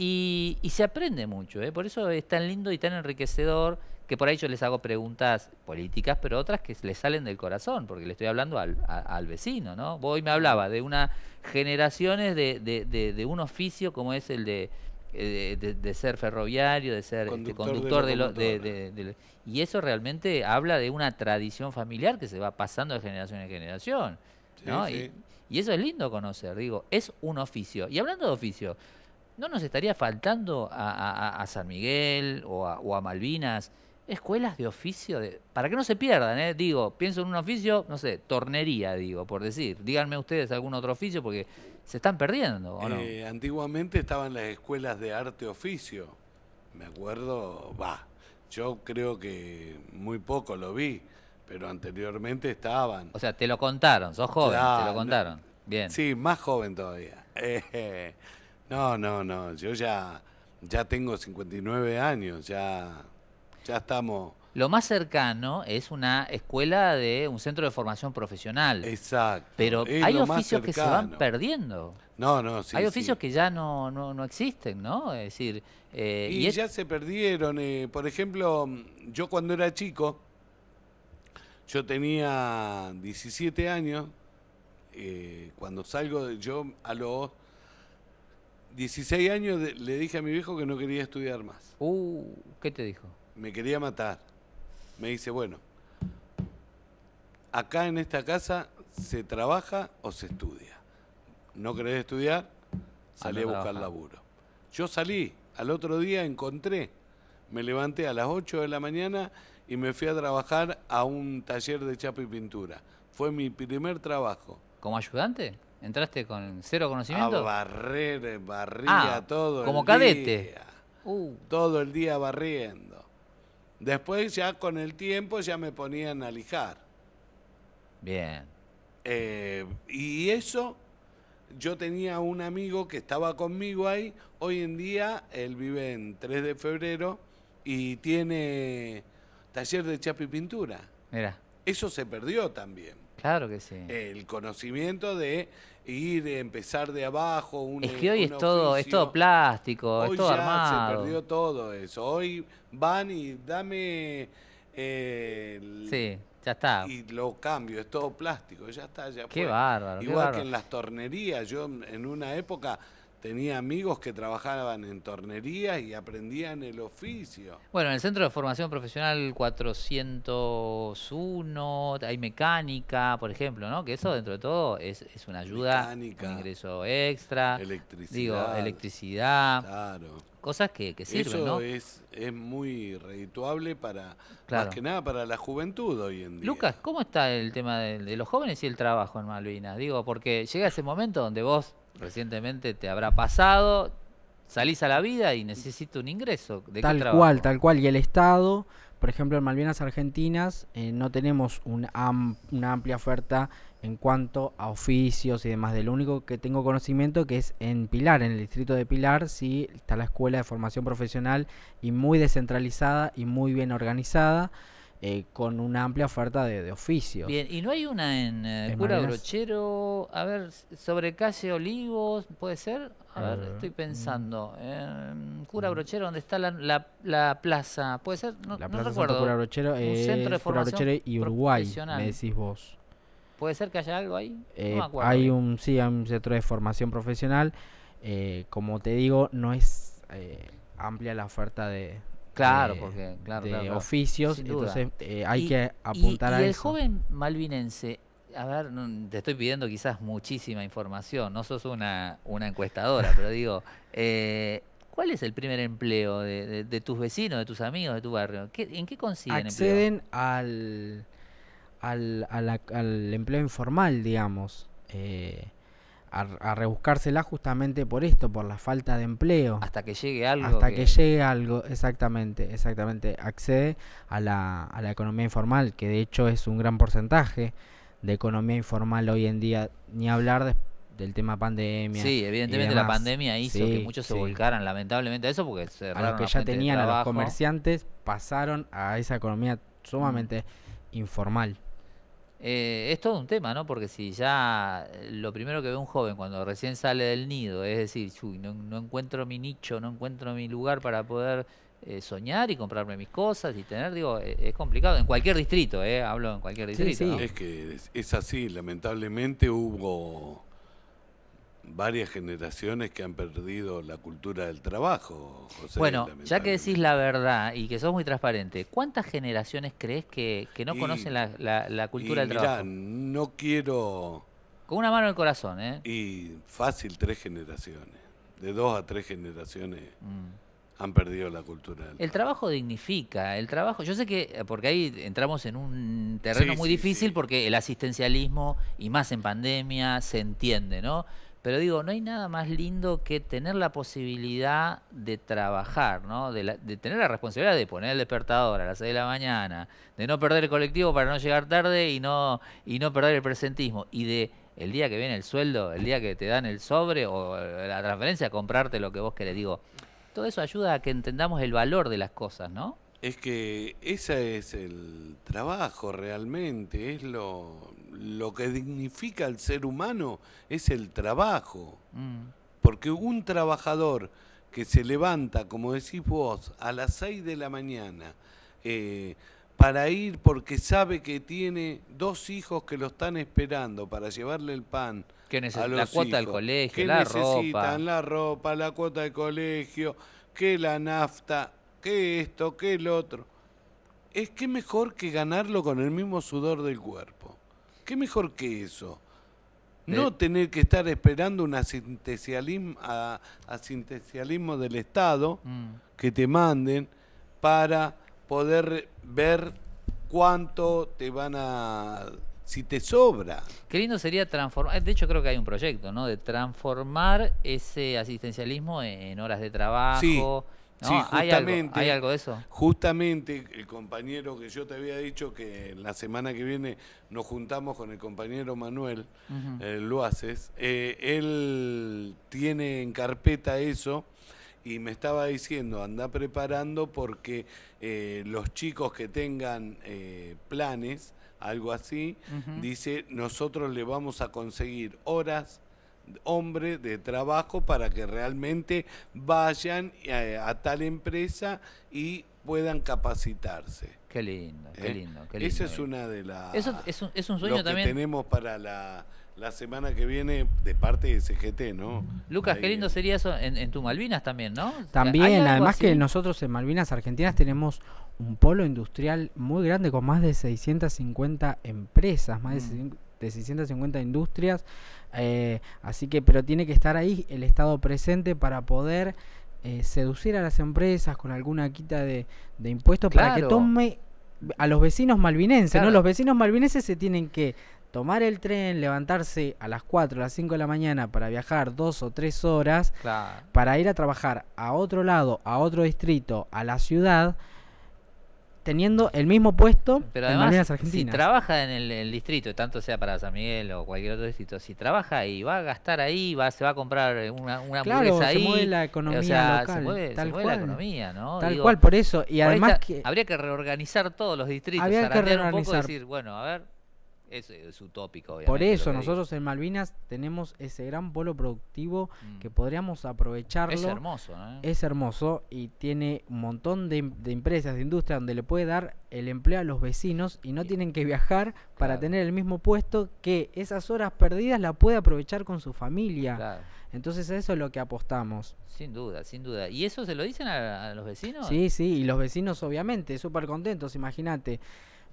y, se aprende mucho. ¿eh? Por eso es tan lindo y tan enriquecedor que por ahí yo les hago preguntas políticas, pero otras que les salen del corazón, porque le estoy hablando al, vecino. ¿no? Hoy me hablaba de unas generaciones de un oficio como es el de eh, de, ser ferroviario, de ser este, conductor, conductor de, lo, Y eso realmente habla de una tradición familiar que se va pasando de generación en generación. Y, eso es lindo conocer, digo, es un oficio. Y hablando de oficio, ¿no nos estaría faltando a, San Miguel o a, Malvinas escuelas de oficio? para que no se pierdan, eh? digo, pienso en un oficio, no sé, tornería, digo, por decir. Díganme ustedes algún otro oficio porque se están perdiendo, ¿o no? Eh, antiguamente estaban las escuelas de arte oficio. Me acuerdo, va, yo creo que muy poco lo vi, pero anteriormente estaban. O sea, te lo contaron, sos joven, te lo contaron. Bien. Sí, más joven todavía. no, no, no, yo ya, ya tengo 59 años, ya, ya estamos lo más cercano es una escuela de un centro de formación profesional. Exacto. Pero hay oficios que se van perdiendo. No, no, sí. Hay oficios que ya no, existen, ¿no? Es decir. Eh, y, ya se perdieron. Eh, por ejemplo, yo cuando era chico, yo tenía 17 años. Eh, cuando salgo, yo a los 16 años le dije a mi viejo que no quería estudiar más. Uh, ¿qué te dijo? Me quería matar me dice, bueno, acá en esta casa se trabaja o se estudia. No querés estudiar, salí a, buscar laburo. Yo salí, al otro día encontré, me levanté a las 8 de la mañana y me fui a trabajar a un taller de chapa y pintura. Fue mi primer trabajo. ¿Como ayudante? ¿Entraste con cero conocimiento? A barrer, barría ah, todo. Como cadete. Uh. Todo el día barriendo. Después ya con el tiempo ya me ponían a lijar. Bien. Eh, y eso, yo tenía un amigo que estaba conmigo ahí, hoy en día él vive en 3 de febrero y tiene taller de Chapi pintura. Mira. Eso se perdió también. Claro que sí. El conocimiento de ir, empezar de abajo. Un, es que hoy es todo, es todo plástico, hoy es todo ya Se perdió todo eso. Hoy van y dame. Eh, sí, ya está. Y lo cambio, es todo plástico, ya está, ya Qué bárbaro. Igual que en las tornerías, yo en una época tenía amigos que trabajaban en tornería y aprendían el oficio. Bueno, en el Centro de Formación Profesional 401 hay mecánica, por ejemplo, ¿no? Que eso dentro de todo es, una ayuda, mecánica, ingreso extra. Electricidad. Digo, electricidad. Claro. Cosas que, que sirven, eso es, es muy redituable para, más que nada, para la juventud hoy en día. Lucas, ¿cómo está el tema de los jóvenes y el trabajo en Malvinas? Digo, porque llega ese momento donde vos Recientemente te habrá pasado, salís a la vida y necesito un ingreso. ¿De tal cual, tal cual. Y el Estado, por ejemplo, en Malvinas Argentinas eh, no tenemos una amplia oferta en cuanto a oficios y demás. De único que tengo conocimiento que es en Pilar, en el distrito de Pilar, sí está la escuela de formación profesional y muy descentralizada y muy bien organizada. Eh, con una amplia oferta de, de, oficios. Bien, y no hay una en, eh, Cura Brochero, a ver, sobre calle Olivos, ¿puede ser? A ver, estoy mm. pensando. Em, Cura mm. Brochero, ¿dónde está la, plaza? ¿Puede ser? No, la plaza recuerdo. Cura Brochero, un centro de formación profesional y Uruguay, me decís vos. ¿Puede ser que haya algo ahí? no eh, me acuerdo. Hay un, sí, hay un centro de formación profesional. como te digo, no es amplia la oferta de, Claro, eh, porque, claro, oficios, entonces eh, hay que apuntar a eso. Y el joven malvinense, a ver, te estoy pidiendo quizás muchísima información, no sos una, una encuestadora, pero digo, eh, ¿cuál es el primer empleo de, tus vecinos, de tus amigos, de tu barrio? ¿En qué consiguen Acceden empleo? al, al, al empleo informal, digamos. Eh, a, rebuscársela justamente por esto, por la falta de empleo. Hasta que llegue algo. Hasta que, llegue algo, exactamente, exactamente. Accede a la, economía informal, que de hecho es un gran porcentaje de economía informal hoy en día, ni hablar del tema pandemia. Sí, evidentemente la pandemia hizo que muchos se volcaran lamentablemente a eso porque a los que ya tenían a los comerciantes pasaron a esa economía sumamente informal. Eh, es todo un tema, ¿no? Porque si ya eh, lo primero que ve un joven cuando recién sale del nido es decir, no, encuentro mi nicho, no encuentro mi lugar para poder eh, soñar y comprarme mis cosas y tener, digo, es, complicado. En cualquier distrito, ¿eh? Hablo en cualquier distrito. Es que es así, lamentablemente hubo varias generaciones que han perdido la cultura del trabajo, José. Bueno, ya que decís la verdad y que sos muy transparente, ¿cuántas generaciones crees que, no conocen la, cultura del mirá, trabajo? no quiero... Con una mano en el corazón, ¿eh? Y fácil tres generaciones, de dos a tres generaciones. Mm. han perdido la cultura. Del el trabajo. dignifica, el trabajo, yo sé que, porque ahí entramos en un terreno muy difícil porque el asistencialismo, y más en pandemia, se entiende, ¿no? Pero digo, no hay nada más lindo que tener la posibilidad de trabajar, ¿no? De, tener la responsabilidad de poner el despertador a las 6 de la mañana, de no perder el colectivo para no llegar tarde y no, y no perder el presentismo. Y de el día que viene el sueldo, el día que te dan el sobre o eh, la transferencia, comprarte lo que vos querés. Digo, todo eso ayuda a que entendamos el valor de las cosas, ¿no? Es que ese es el trabajo realmente, es lo, lo que dignifica al ser humano es el trabajo. Mm. Porque un trabajador que se levanta, como decís vos, a las 6 de la mañana, eh, para ir porque sabe que tiene dos hijos que lo están esperando para llevarle el pan. Que la cuota colegio, la necesitan ropa. la ropa, la cuota del colegio, que la nafta, que esto, que el otro. Es que mejor que ganarlo con el mismo sudor del cuerpo. ¿Qué mejor que eso? Eh. No tener que estar esperando un asistencialismo del Estado mm. que te manden para poder ver cuánto te van a... si te sobra. Qué lindo sería transformar, eh, de hecho creo que hay un proyecto, ¿no? De transformar ese asistencialismo en horas de trabajo. Sí sí, justamente, ¿hay algo, de eso. Justamente el compañero que yo te había dicho que la semana que viene nos juntamos con el compañero Manuel eh, lo haces eh, él tiene en carpeta eso y me estaba diciendo, anda preparando porque eh, los chicos que tengan planes, algo así, dice, nosotros le vamos a conseguir horas hombre de trabajo para que realmente vayan eh, a, tal empresa y puedan capacitarse. Qué lindo, qué ¿Eh? lindo, qué lindo. es una de las... Eso es un, sueño también. que tenemos para la, semana que viene de parte de CGT, ¿no? Lucas, qué lindo sería eso en, tu Malvinas también, ¿no? También, además que nosotros en Malvinas Argentinas tenemos un polo industrial muy grande con más de 650 empresas, más de mm de 650 industrias, eh, así que, pero tiene que estar ahí el Estado presente para poder eh, seducir a las empresas con alguna quita de, impuestos para que tome a los vecinos malvinenses, ¿no? Los vecinos malvinenses se tienen que tomar el tren, levantarse a las 4, a las 5 de la mañana para viajar dos o tres horas, para ir a trabajar a otro lado, a otro distrito, a la ciudad, teniendo el mismo puesto Pero además, si trabaja en el, distrito, tanto sea para San Miguel o cualquier otro distrito, si trabaja y va a gastar ahí, va, se va a comprar una, una claro, se Mueve la economía local, se mueve, se la economía, ¿no? Tal cual, por eso. Y además. que... Habría que reorganizar todos los distritos, habría que reorganizar. un poco y decir, bueno, a ver es, es utópico, obviamente. Por eso nosotros en Malvinas tenemos ese gran polo productivo mm. que podríamos aprovecharlo. Es hermoso, ¿no? ¿eh? Es hermoso y tiene un montón de, empresas, de industria donde le puede dar el empleo a los vecinos y no tienen que viajar para tener el mismo puesto que esas horas perdidas la puede aprovechar con su familia. Claro. Entonces eso es lo que apostamos. Sin duda, sin duda. ¿Y eso se lo dicen a, a los vecinos? Sí, sí, y los vecinos obviamente, súper contentos, imagínate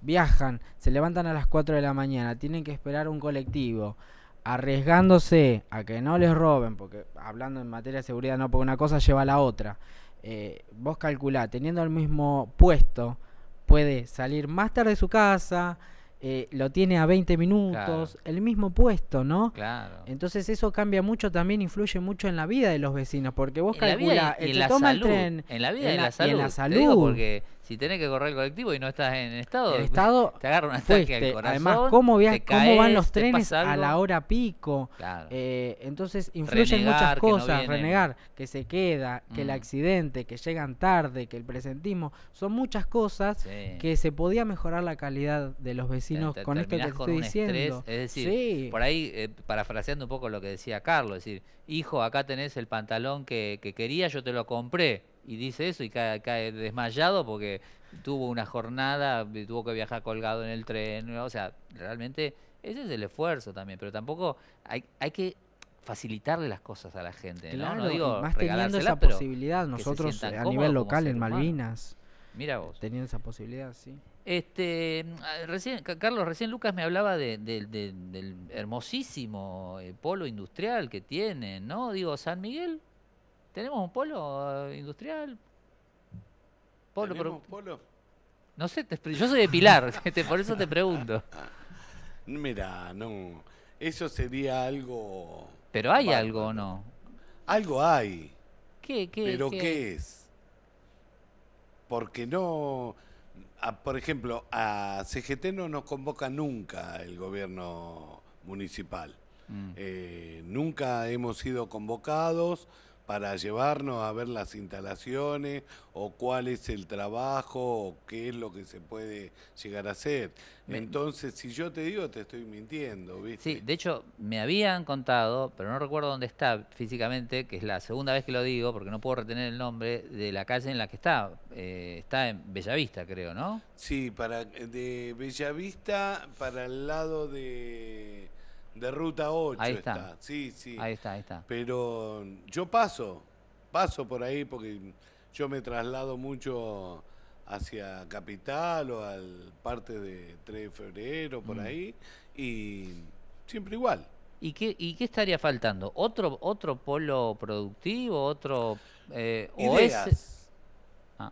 viajan, se levantan a las 4 de la mañana, tienen que esperar un colectivo, arriesgándose a que no les roben, porque hablando en materia de seguridad, no, porque una cosa lleva a la otra. Eh, vos calculá, teniendo el mismo puesto, puede salir más tarde de su casa, eh, lo tiene a 20 minutos, el mismo puesto, ¿no? Claro. Entonces eso cambia mucho, también influye mucho en la vida de los vecinos, porque vos calculás, el en la vida la, y en la salud, en la salud si tenés que correr el colectivo y no estás en estado, estado te agarra un ataque al corazón. Además, ¿cómo, van los trenes a la hora pico? Eh, entonces, influyen muchas cosas. renegar, que se queda, que el mm. accidente, que llegan tarde, que el presentismo. Son muchas cosas que se podía mejorar la calidad de los vecinos con esto que estoy diciendo. es decir, por ahí, eh, parafraseando un poco lo que decía Carlos, es decir, hijo, acá tenés el pantalón que, que quería, yo te lo compré y dice eso y cae, desmayado porque tuvo una jornada, eh, tuvo que viajar colgado en el tren, o sea, realmente ese es el esfuerzo también, pero tampoco hay, hay que facilitarle las cosas a la gente, claro, ¿no? más teniendo esa posibilidad nosotros eh, a nivel local en Malvinas. Mira vos. Teniendo esa posibilidad, sí. Este, ah, recién, Carlos, recién Lucas me hablaba del hermosísimo eh, polo industrial que tiene, ¿no? Digo, San Miguel ¿Tenemos un polo eh, industrial? ¿Tenemos polo? No sé, yo soy de Pilar, este, por eso te pregunto. Mira, no. Eso sería algo. Pero hay algo o no. Algo hay. ¿Qué? qué ¿Pero qué? es? Porque no. por ejemplo, a CGT no nos convoca nunca el gobierno municipal. Mm. Eh, nunca hemos sido convocados para llevarnos a ver las instalaciones o cuál es el trabajo o qué es lo que se puede llegar a hacer. Entonces, si yo te digo, te estoy mintiendo, ¿viste? Sí, de hecho, me habían contado, pero no recuerdo dónde está físicamente, que es la segunda vez que lo digo, porque no puedo retener el nombre, de la calle en la que está. Eh, está en Bellavista, creo, ¿no? Sí, para, de Bellavista para el lado de... De ruta 8 ahí está. Sí, sí. Ahí está, ahí está. Pero yo paso, paso por ahí porque yo me traslado mucho hacia Capital o al parte de 3 de febrero, por mm. ahí, y siempre igual. ¿Y qué, ¿Y qué estaría faltando? ¿Otro, otro polo productivo? ¿Otro...? Eh, Ideas. Ah.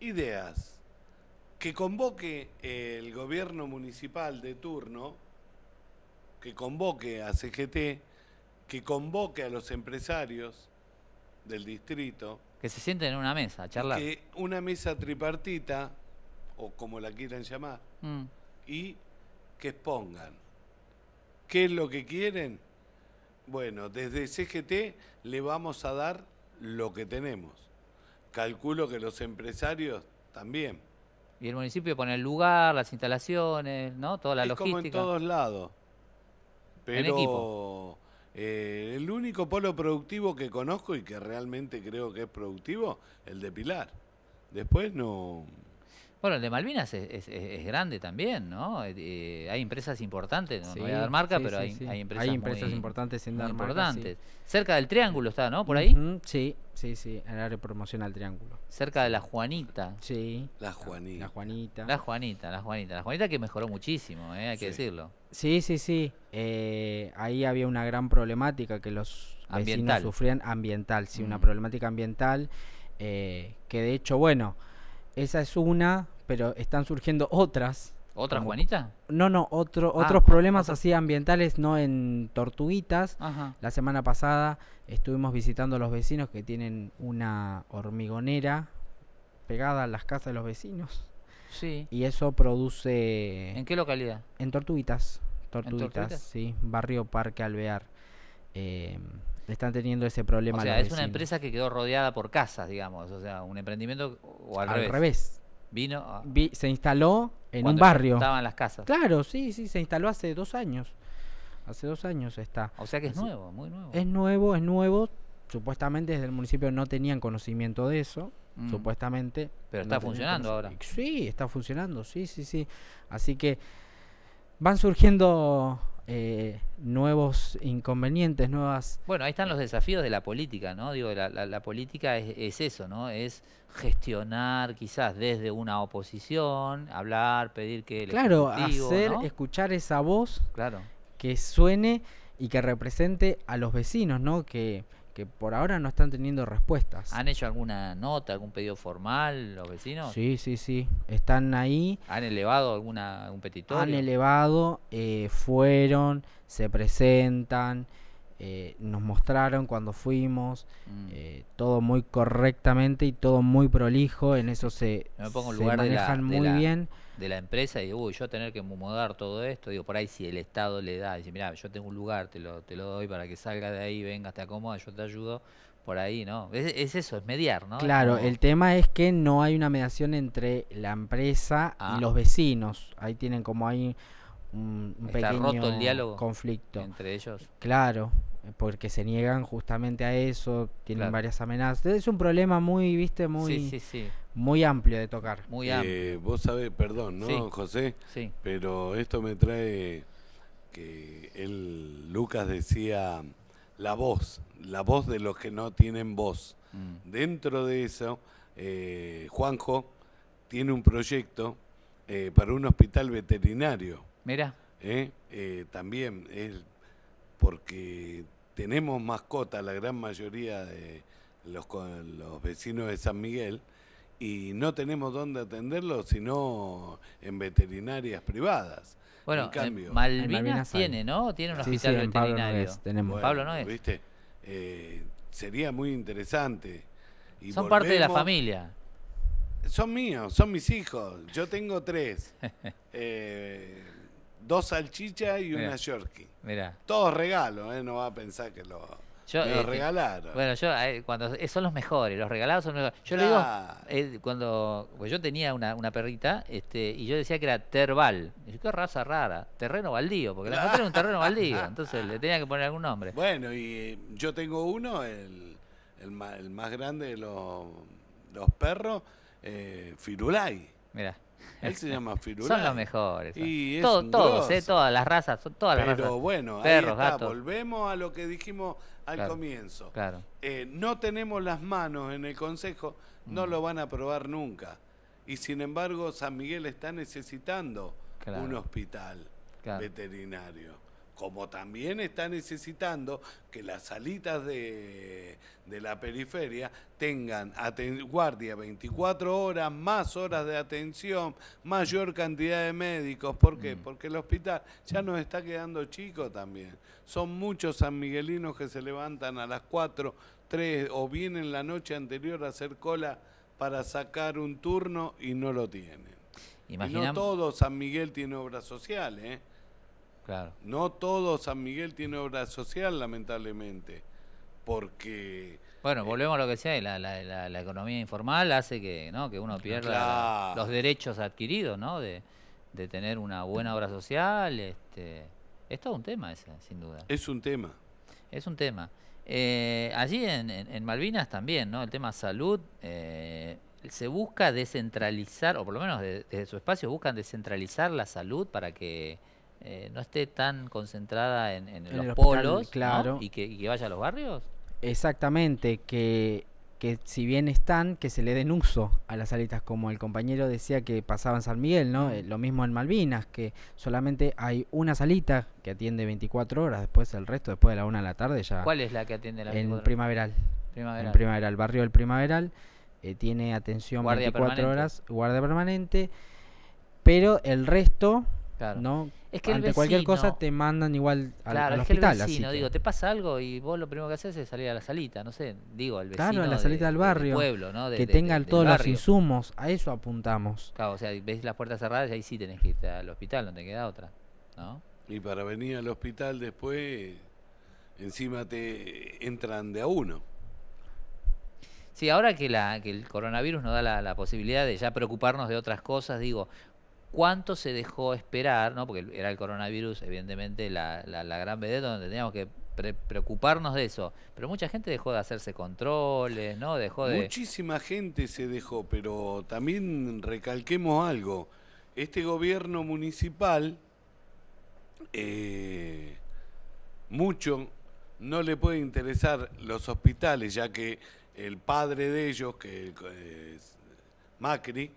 Ideas. Que convoque el gobierno municipal de turno que convoque a CGT, que convoque a los empresarios del distrito. Que se sienten en una mesa, charlar. Que una mesa tripartita, o como la quieran llamar, mm. y que expongan qué es lo que quieren. Bueno, desde CGT le vamos a dar lo que tenemos. Calculo que los empresarios también. Y el municipio pone el lugar, las instalaciones, ¿no? Toda la es Como en todos lados. Pero eh, el único polo productivo que conozco y que realmente creo que es productivo, el de Pilar. Después no, bueno, el de Malvinas es, grande también, ¿no? Eh, eh, hay empresas importantes, no, voy a dar marca, pero hay, empresas, hay empresas importantes en dar importantes. Cerca del Triángulo está, ¿no? ¿Por ahí? Sí, sí, sí, en el área promocional Triángulo. Cerca de La Juanita. Sí. La Juanita. La Juanita. La Juanita, la Juanita. La Juanita que mejoró muchísimo, ¿eh? hay que decirlo. Sí, sí, sí. Eh, ahí había una gran problemática que los ambiental. sufrían ambiental, sí, una mm. problemática ambiental que de hecho, bueno, esa es una pero están surgiendo otras. ¿Otras Juanita? No, no, otro, ah, otros problemas así ambientales, no en tortuguitas. La semana pasada estuvimos visitando a los vecinos que tienen una hormigonera pegada a las casas de los vecinos. Sí. Y eso produce... ¿En qué localidad? En Tortuguitas. Tortuguitas, sí. Barrio Parque Alvear. Eh, están teniendo ese problema. O sea, es una empresa que quedó rodeada por casas, digamos. O sea, un emprendimiento o al, al revés. revés. Vino. se instaló en un barrio. Estaban las casas. Claro, sí, sí, se instaló hace dos años. Hace dos años está. O sea que es nuevo, muy nuevo. Es nuevo, es nuevo. Supuestamente desde el municipio no tenían conocimiento de eso, mm. supuestamente. Pero está funcionando ahora. Sí, está funcionando, sí, sí, sí. Así que van surgiendo eh, nuevos inconvenientes, nuevas... Bueno, ahí están los desafíos de la política, ¿no? Digo, la, política es, eso, ¿no? Es gestionar quizás desde una oposición, hablar, pedir que... claro, hacer, escuchar esa voz claro. que suene y que represente a los vecinos, ¿no? Que que por ahora no están teniendo respuestas. ¿Han hecho alguna nota, algún pedido formal los vecinos? Sí, sí, sí, están ahí. ¿Han elevado alguna, algún petitorio? Han elevado, eh, fueron, se presentan, eh, nos mostraron cuando fuimos, mm. eh, todo muy correctamente y todo muy prolijo, en eso se, manejan muy bien de la empresa y uy, yo tener que mudar todo esto, digo, por ahí si el Estado le da, dice, mira, yo tengo un lugar, te lo, te lo doy para que salga de ahí, venga te acomoda, yo te ayudo, por ahí, ¿no? Es, eso, es mediar, ¿no? Claro, el tema es que no hay una mediación entre la empresa y ah. los vecinos. Ahí tienen como ahí un, pequeño roto diálogo conflicto entre ellos. Claro, porque se niegan justamente a eso, tienen varias amenazas. Es un problema muy, viste, muy... Sí, sí, sí muy amplio de tocar. Muy eh, amplio. vos sabés, perdón, ¿no, José? Sí. Pero esto me trae que él, Lucas decía la voz, la voz de los que no tienen voz. Mm. Dentro de eso, eh, Juanjo tiene un proyecto eh, para un hospital veterinario. Mira. también es porque tenemos mascota, la gran mayoría de los, los vecinos de San Miguel, y no tenemos dónde atenderlo sino en veterinarias privadas. Bueno, Malvinas, tiene, ¿no? Tiene un hospital veterinario. Pablo tenemos. ¿Viste? Eh, sería muy interesante. son parte de la familia. Son míos, son mis hijos. Yo tengo tres. Eh, dos salchichas y una yorkie. Mirá. Todos regalos, ¿eh? No va a pensar que lo... Yo, eh, regalaron. Bueno, yo eh, cuando son los mejores, los regalados son los mejores. Yo le digo, eh, cuando pues yo tenía una, perrita, este, y yo decía que era Terbal, Y yo, qué raza rara, terreno baldío, porque la encontré en un terreno baldío, entonces le tenía que poner algún nombre. Bueno, y yo tengo uno, el, el, más, grande de los, los perros, Firulay. Mira. Él se llama Firulais. Son los mejores. Y todos, eh, todas las razas, todas las razas. Pero bueno, ahí volvemos a lo que dijimos al comienzo. Eh, no tenemos las manos en el Consejo, no mm. lo van a aprobar nunca. Y sin embargo, San Miguel está necesitando un hospital veterinario como también está necesitando que las salitas de, la periferia tengan guardia 24 horas, más horas de atención, mayor cantidad de médicos. ¿Por qué? Mm. Porque el hospital ya nos está quedando chico también. Son muchos sanmiguelinos que se levantan a las 4, 3 o vienen la noche anterior a hacer cola para sacar un turno y no lo tienen. Y no todo San Miguel tiene obras sociales. ¿eh? No todo San Miguel tiene obra social, lamentablemente, porque... Bueno, eh, volvemos a lo que decía, la, la, economía informal hace que, ¿no? que uno pierda los derechos adquiridos, ¿no? De, tener una buena obra social. Este, es todo un tema ese, sin duda. Es un tema. Es un tema. Eh, allí en, Malvinas también, ¿no? El tema salud... Eh, se busca descentralizar, o por lo menos desde su espacio buscan descentralizar la salud para que eh, no esté tan concentrada en, los polos claro. y, que, vaya a los barrios? Exactamente, que, si bien están, que se le den uso a las salitas, como el compañero decía que pasaba en San Miguel, ¿no? Eh, lo mismo en Malvinas, que solamente hay una salita que atiende 24 horas, después el resto, después de la una de la tarde ya. ¿Cuál es la que atiende la En primaveral. En Primaveral, el barrio del Primaveral. Eh, tiene atención 24 horas, guardia permanente, pero el resto ¿no? Es que cualquier cosa te mandan igual al, claro, al hospital. Es que el vecino, digo, te pasa algo y vos lo primero que haces es salir a la salita, no sé, digo, al vecino. Claro, a la salita del barrio. pueblo, ¿no? que tengan todos los insumos, a eso apuntamos. Claro, o sea, ves las puertas cerradas y ahí sí tenés que irte al hospital, no queda otra, ¿no? Y para venir al hospital después, encima te entran de a uno. Sí, ahora que, el coronavirus nos da la posibilidad de ya preocuparnos de otras cosas, digo, cuánto se dejó esperar, ¿no? porque era el coronavirus, evidentemente, la, gran vedeta donde teníamos que preocuparnos de eso. Pero mucha gente dejó de hacerse controles, ¿no? Dejó de... Muchísima gente se dejó, pero también recalquemos algo. Este gobierno municipal, eh, mucho no le puede interesar los hospitales, ya que el padre de ellos, que eh, es Macri,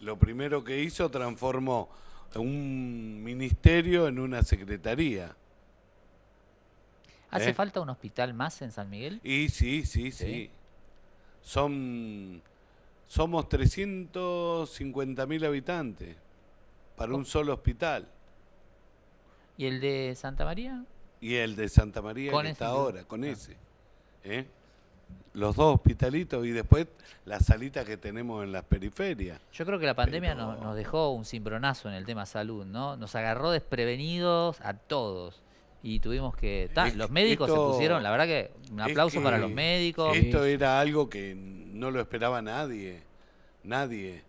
lo primero que hizo transformó un ministerio en una secretaría. ¿Hace ¿Eh? falta un hospital más en San Miguel? Y sí, sí, sí. Son, somos 350.000 habitantes para un oh. solo hospital. ¿Y el de Santa María? Y el de Santa María que está ahora, con ah. ese. ¿Eh? los dos hospitalitos y después la salita que tenemos en las periferias. Yo creo que la pandemia nos, dejó un cimbronazo en el tema salud, ¿no? Nos agarró desprevenidos a todos. Y tuvimos que... los médicos se pusieron, la verdad que un aplauso para los médicos. Esto era algo que no lo esperaba nadie, nadie.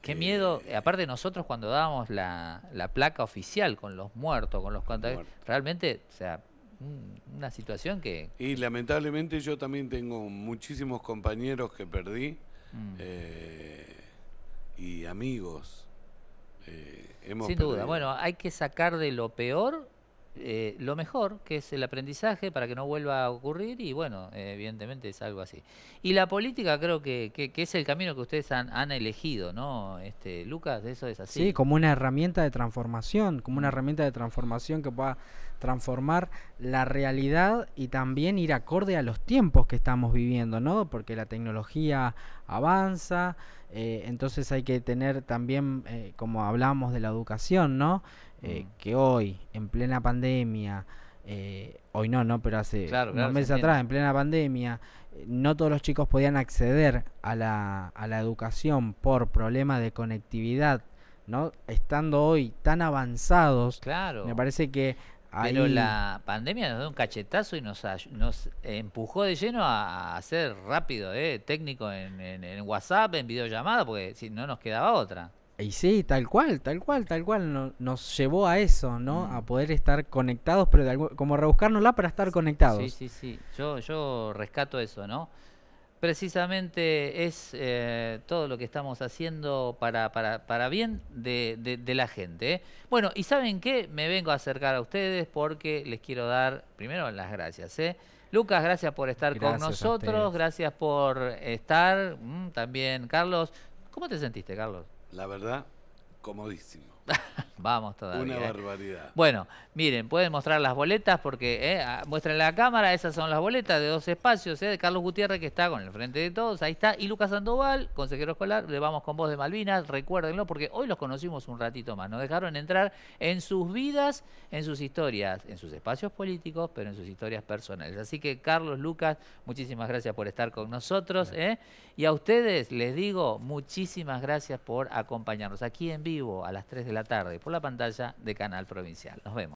Qué eh, miedo, eh, aparte nosotros cuando dábamos la, la placa oficial con los muertos, con los contagios, realmente, o sea, una situación que... Y lamentablemente yo también tengo muchísimos compañeros que perdí mm. eh, y amigos. Eh, Sin duda, bueno, hay que sacar de lo peor eh, lo mejor, que es el aprendizaje para que no vuelva a ocurrir y bueno, eh, evidentemente es algo así. Y la política creo que, es el camino que ustedes han, elegido, ¿no? Este, Lucas, eso es así. Sí, como una herramienta de transformación, como una herramienta de transformación que pueda transformar la realidad y también ir acorde a los tiempos que estamos viviendo, ¿no? Porque la tecnología avanza, eh, entonces hay que tener también, como hablamos de la educación, ¿no? Eh, mm. que hoy, en plena pandemia, eh, hoy no, ¿no? Pero hace unos meses atrás, en plena pandemia, eh, no todos los chicos podían acceder a la, a la educación por problemas de conectividad, ¿no? Estando hoy tan avanzados, claro. me parece que... Pero la pandemia nos dio un cachetazo y nos, nos empujó de lleno a, hacer ser rápido, eh, técnico en, en, en WhatsApp, en videollamada, porque si no nos quedaba otra. Y sí, tal cual, tal cual, tal cual nos llevó a eso, ¿no? A mm. poder estar conectados, pero de como rebuscárnosla para estar conectados. Sí, sí, sí. Yo, yo rescato eso, ¿no? Precisamente es eh, todo lo que estamos haciendo para, para, para bien de, la gente. ¿eh? Bueno, y saben qué, me vengo a acercar a ustedes porque les quiero dar primero las gracias. ¿eh? Lucas, gracias por estar con nosotros, gracias por estar. Mm, también, Carlos, ¿cómo te sentiste, Carlos? la verdad, comodísimo. Vamos todavía. Una barbaridad. Bueno, miren, pueden mostrar las boletas porque eh, ah, muestren muestran la cámara, esas son las boletas de dos espacios, eh, de Carlos Gutiérrez que está con el frente de todos, ahí está, y Lucas Sandoval, consejero escolar, le vamos con voz de Malvinas, recuérdenlo porque hoy los conocimos un ratito más, nos dejaron entrar en sus vidas, en sus historias, en sus espacios políticos, pero en sus historias personales. Así que Carlos, Lucas, muchísimas gracias por estar con nosotros. Eh. Y a ustedes les digo, muchísimas gracias por acompañarnos aquí en vivo a las 3 de la tarde por la pantalla de Canal Provincial. Nos vemos.